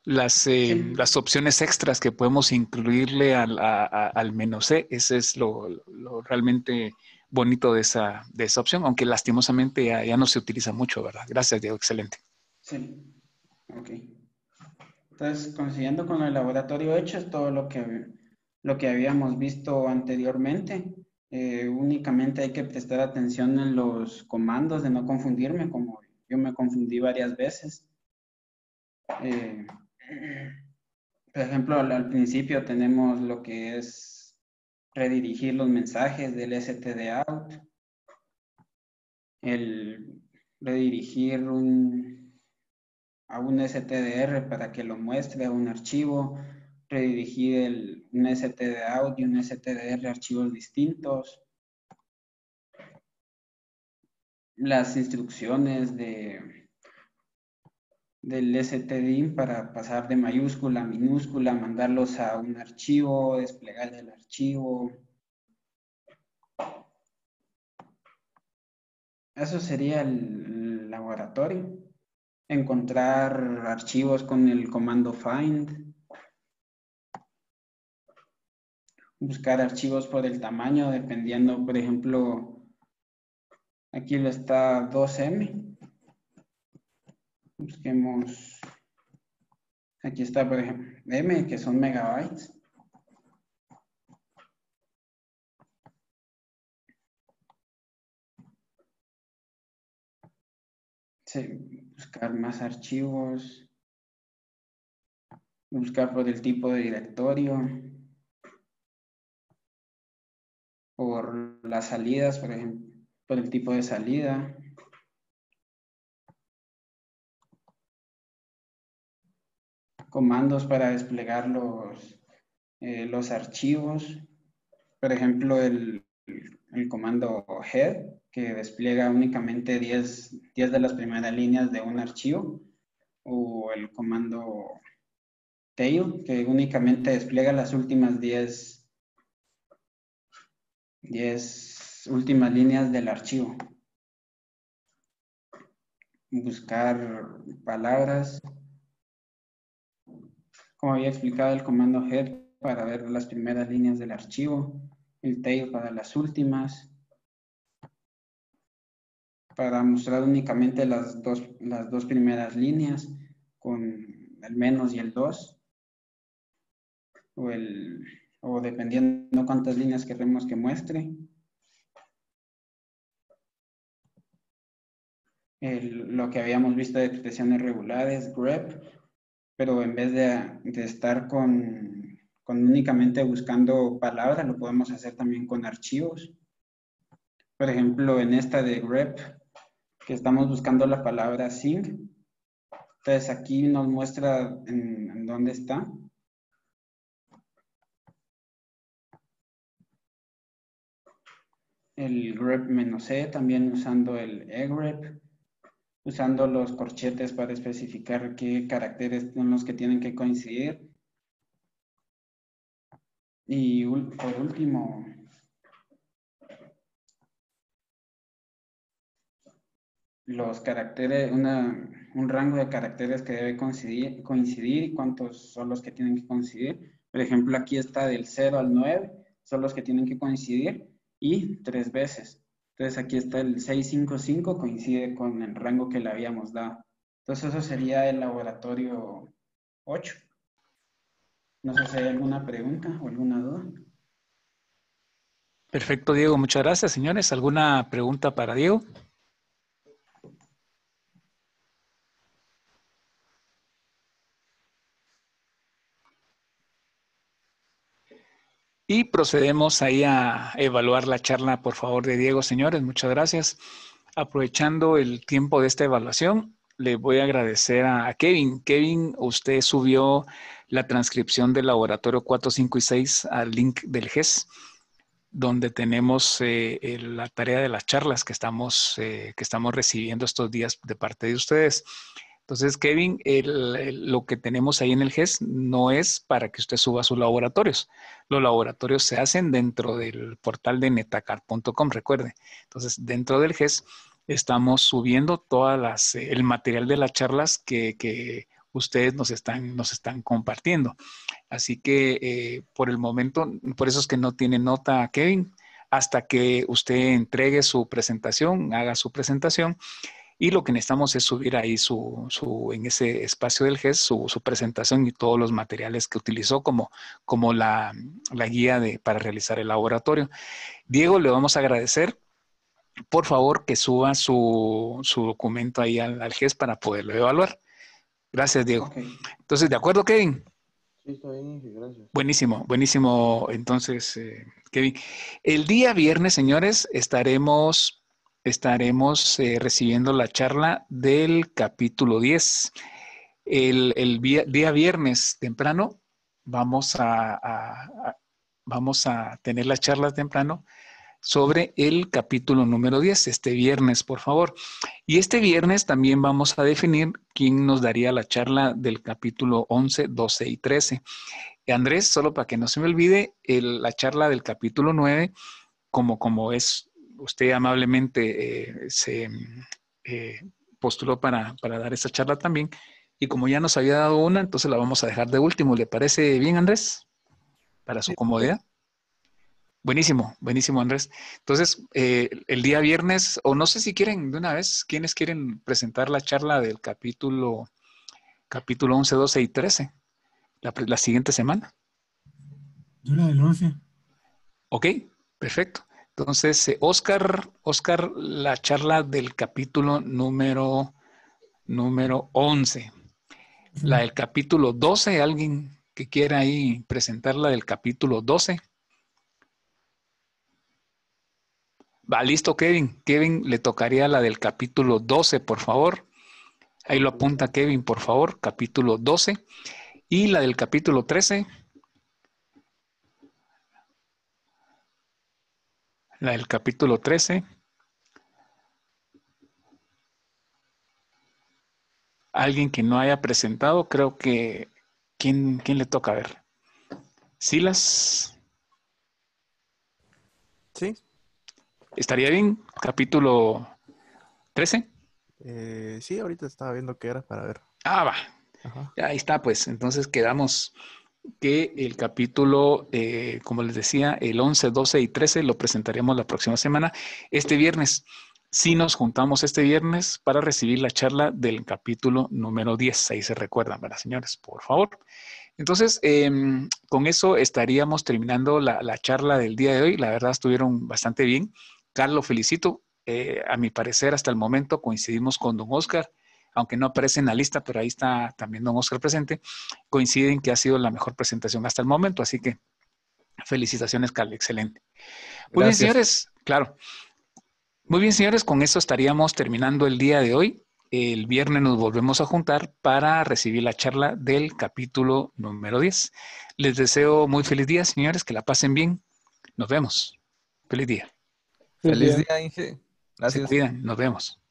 Las, eh, las opciones extras que podemos incluirle al, menos C, ese es lo, lo realmente bonito de esa, de esa opción, aunque lastimosamente ya, no se utiliza mucho, ¿verdad? Gracias, Diego, excelente. Sí, ok. Entonces, consiguiendo con el laboratorio hecho, es todo lo que, lo que habíamos visto anteriormente. Eh, únicamente hay que prestar atención en los comandos de no confundirme, como yo me confundí varias veces. Eh, por ejemplo, al principio tenemos lo que es redirigir los mensajes del std out, el redirigir un, a un stdr para que lo muestre a un archivo, redirigir el, un std out y un stdr a archivos distintos, las instrucciones de del STDIN para pasar de mayúscula a minúscula, mandarlos a un archivo, desplegar el archivo. Eso sería el laboratorio. Encontrar archivos con el comando find. Buscar archivos por el tamaño, dependiendo, por ejemplo, aquí lo está 2M Busquemos, aquí está, por ejemplo, M, que son megabytes. buscar más archivos, buscar por el tipo de directorio, por las salidas, por ejemplo, por el tipo de salida. comandos para desplegar los, eh, los archivos. Por ejemplo, el, comando head, que despliega únicamente 10, 10 de las primeras líneas de un archivo, o el comando tail, que únicamente despliega las últimas 10, 10 últimas líneas del archivo buscar palabras como había explicado, el comando head para ver las primeras líneas del archivo, el tail para las últimas, para mostrar únicamente las dos, las dos primeras líneas con el menos y el 2, o, o dependiendo cuántas líneas queremos que muestre. lo que habíamos visto de expresiones regulares, grep, pero en vez de, estar con, únicamente buscando palabras, lo podemos hacer también con archivos. Por ejemplo, en esta de grep, que estamos buscando la palabra sync Entonces aquí nos muestra en, dónde está. El grep-e, también usando el egrep usando los corchetes para especificar qué caracteres son los que tienen que coincidir. Y por último, los caracteres, una, un rango de caracteres que debe coincidir, coincidir y cuántos son los que tienen que coincidir. Por ejemplo, aquí está del 0 al 9, son los que tienen que coincidir y tres veces. Entonces aquí está el 655, coincide con el rango que le habíamos dado. Entonces eso sería el laboratorio 8. No sé si hay alguna pregunta o alguna duda. Perfecto, Diego. Muchas gracias, señores. ¿Alguna pregunta para Diego? Y procedemos ahí a evaluar la charla, por favor, de Diego, señores. Muchas gracias. Aprovechando el tiempo de esta evaluación, le voy a agradecer a, Kevin. Kevin, usted subió la transcripción del laboratorio 4, y 6 al link del GES, donde tenemos eh, la tarea de las charlas que estamos, eh, que estamos recibiendo estos días de parte de ustedes. Entonces, Kevin, lo que tenemos ahí en el GES no es para que usted suba sus laboratorios. Los laboratorios se hacen dentro del portal de netacar.com, recuerde. Entonces, dentro del GES estamos subiendo todas las, eh, el material de las charlas que, ustedes nos están, compartiendo. Así que eh, por el momento, por eso es que no tiene nota Kevin, hasta que usted entregue su presentación, haga su presentación y lo que necesitamos es subir ahí su, en ese espacio del GES su, presentación y todos los materiales que utilizó como, como la, guía de, para realizar el laboratorio. Diego, le vamos a agradecer por favor que suba su, documento ahí al, GES para poderlo evaluar. Gracias, Diego. Entonces, ¿de acuerdo, Kevin? Sí, está bien, gracias. Buenísimo, buenísimo. Entonces, eh, Kevin, el día viernes, señores, estaremos estaremos eh, recibiendo la charla del capítulo 10. El, día, viernes temprano vamos a, vamos a tener la charla temprano sobre el capítulo número 10, este viernes, por favor. Y este viernes también vamos a definir quién nos daría la charla del capítulo 11, 12 y 13. Andrés, solo para que no se me olvide, la charla del capítulo 9, como, como es usted amablemente eh, se eh, postuló para, dar esta charla también. Y como ya nos había dado una, entonces la vamos a dejar de último. ¿Le parece bien, Andrés? Para su comodidad. Buenísimo, buenísimo, Andrés. Entonces, eh, el día viernes, o no sé si quieren de una vez, ¿quiénes quieren presentar la charla del capítulo, capítulo 11, 12 y 13? La, siguiente semana. Yo la del 11. Ok, perfecto. Entonces, eh, Oscar, Oscar, la charla del capítulo número, número 11. La del capítulo 12, alguien que quiera ahí presentar la del capítulo 12. Va, listo, Kevin. Kevin, le tocaría la del capítulo 12, por favor. Ahí lo apunta Kevin, por favor, capítulo 12. Y la del capítulo 13. la del capítulo 13. Alguien que no haya presentado, creo que, ¿quién, le toca a ver? ¿Silas? Sí. ¿Estaría bien? Capítulo 13. Eh, sí, ahorita estaba viendo qué era para ver. Ah, va. Ahí está, pues. Entonces quedamos que el capítulo, eh, como les decía, el 11, 12 y 13 lo presentaremos la próxima semana, este viernes. Si nos juntamos este viernes para recibir la charla del capítulo número 10, ahí se recuerdan, ¿verdad, señores? Por favor. Entonces, em, con eso estaríamos terminando la, charla del día de hoy. La verdad, estuvieron bastante bien. Carlos, felicito. Eh, a mi parecer, hasta el momento coincidimos con don Oscar aunque no aparece en la lista, pero ahí está también don Oscar presente, coinciden que ha sido la mejor presentación hasta el momento, así que felicitaciones, Cali, excelente. Muy bien, señores, claro. Muy bien, señores, con eso estaríamos terminando el día de hoy. El viernes nos volvemos a juntar para recibir la charla del capítulo número 10. Les deseo muy feliz día, señores, que la pasen bien. Nos vemos. Feliz día. Feliz, día. Inge. Gracias. Nos vemos.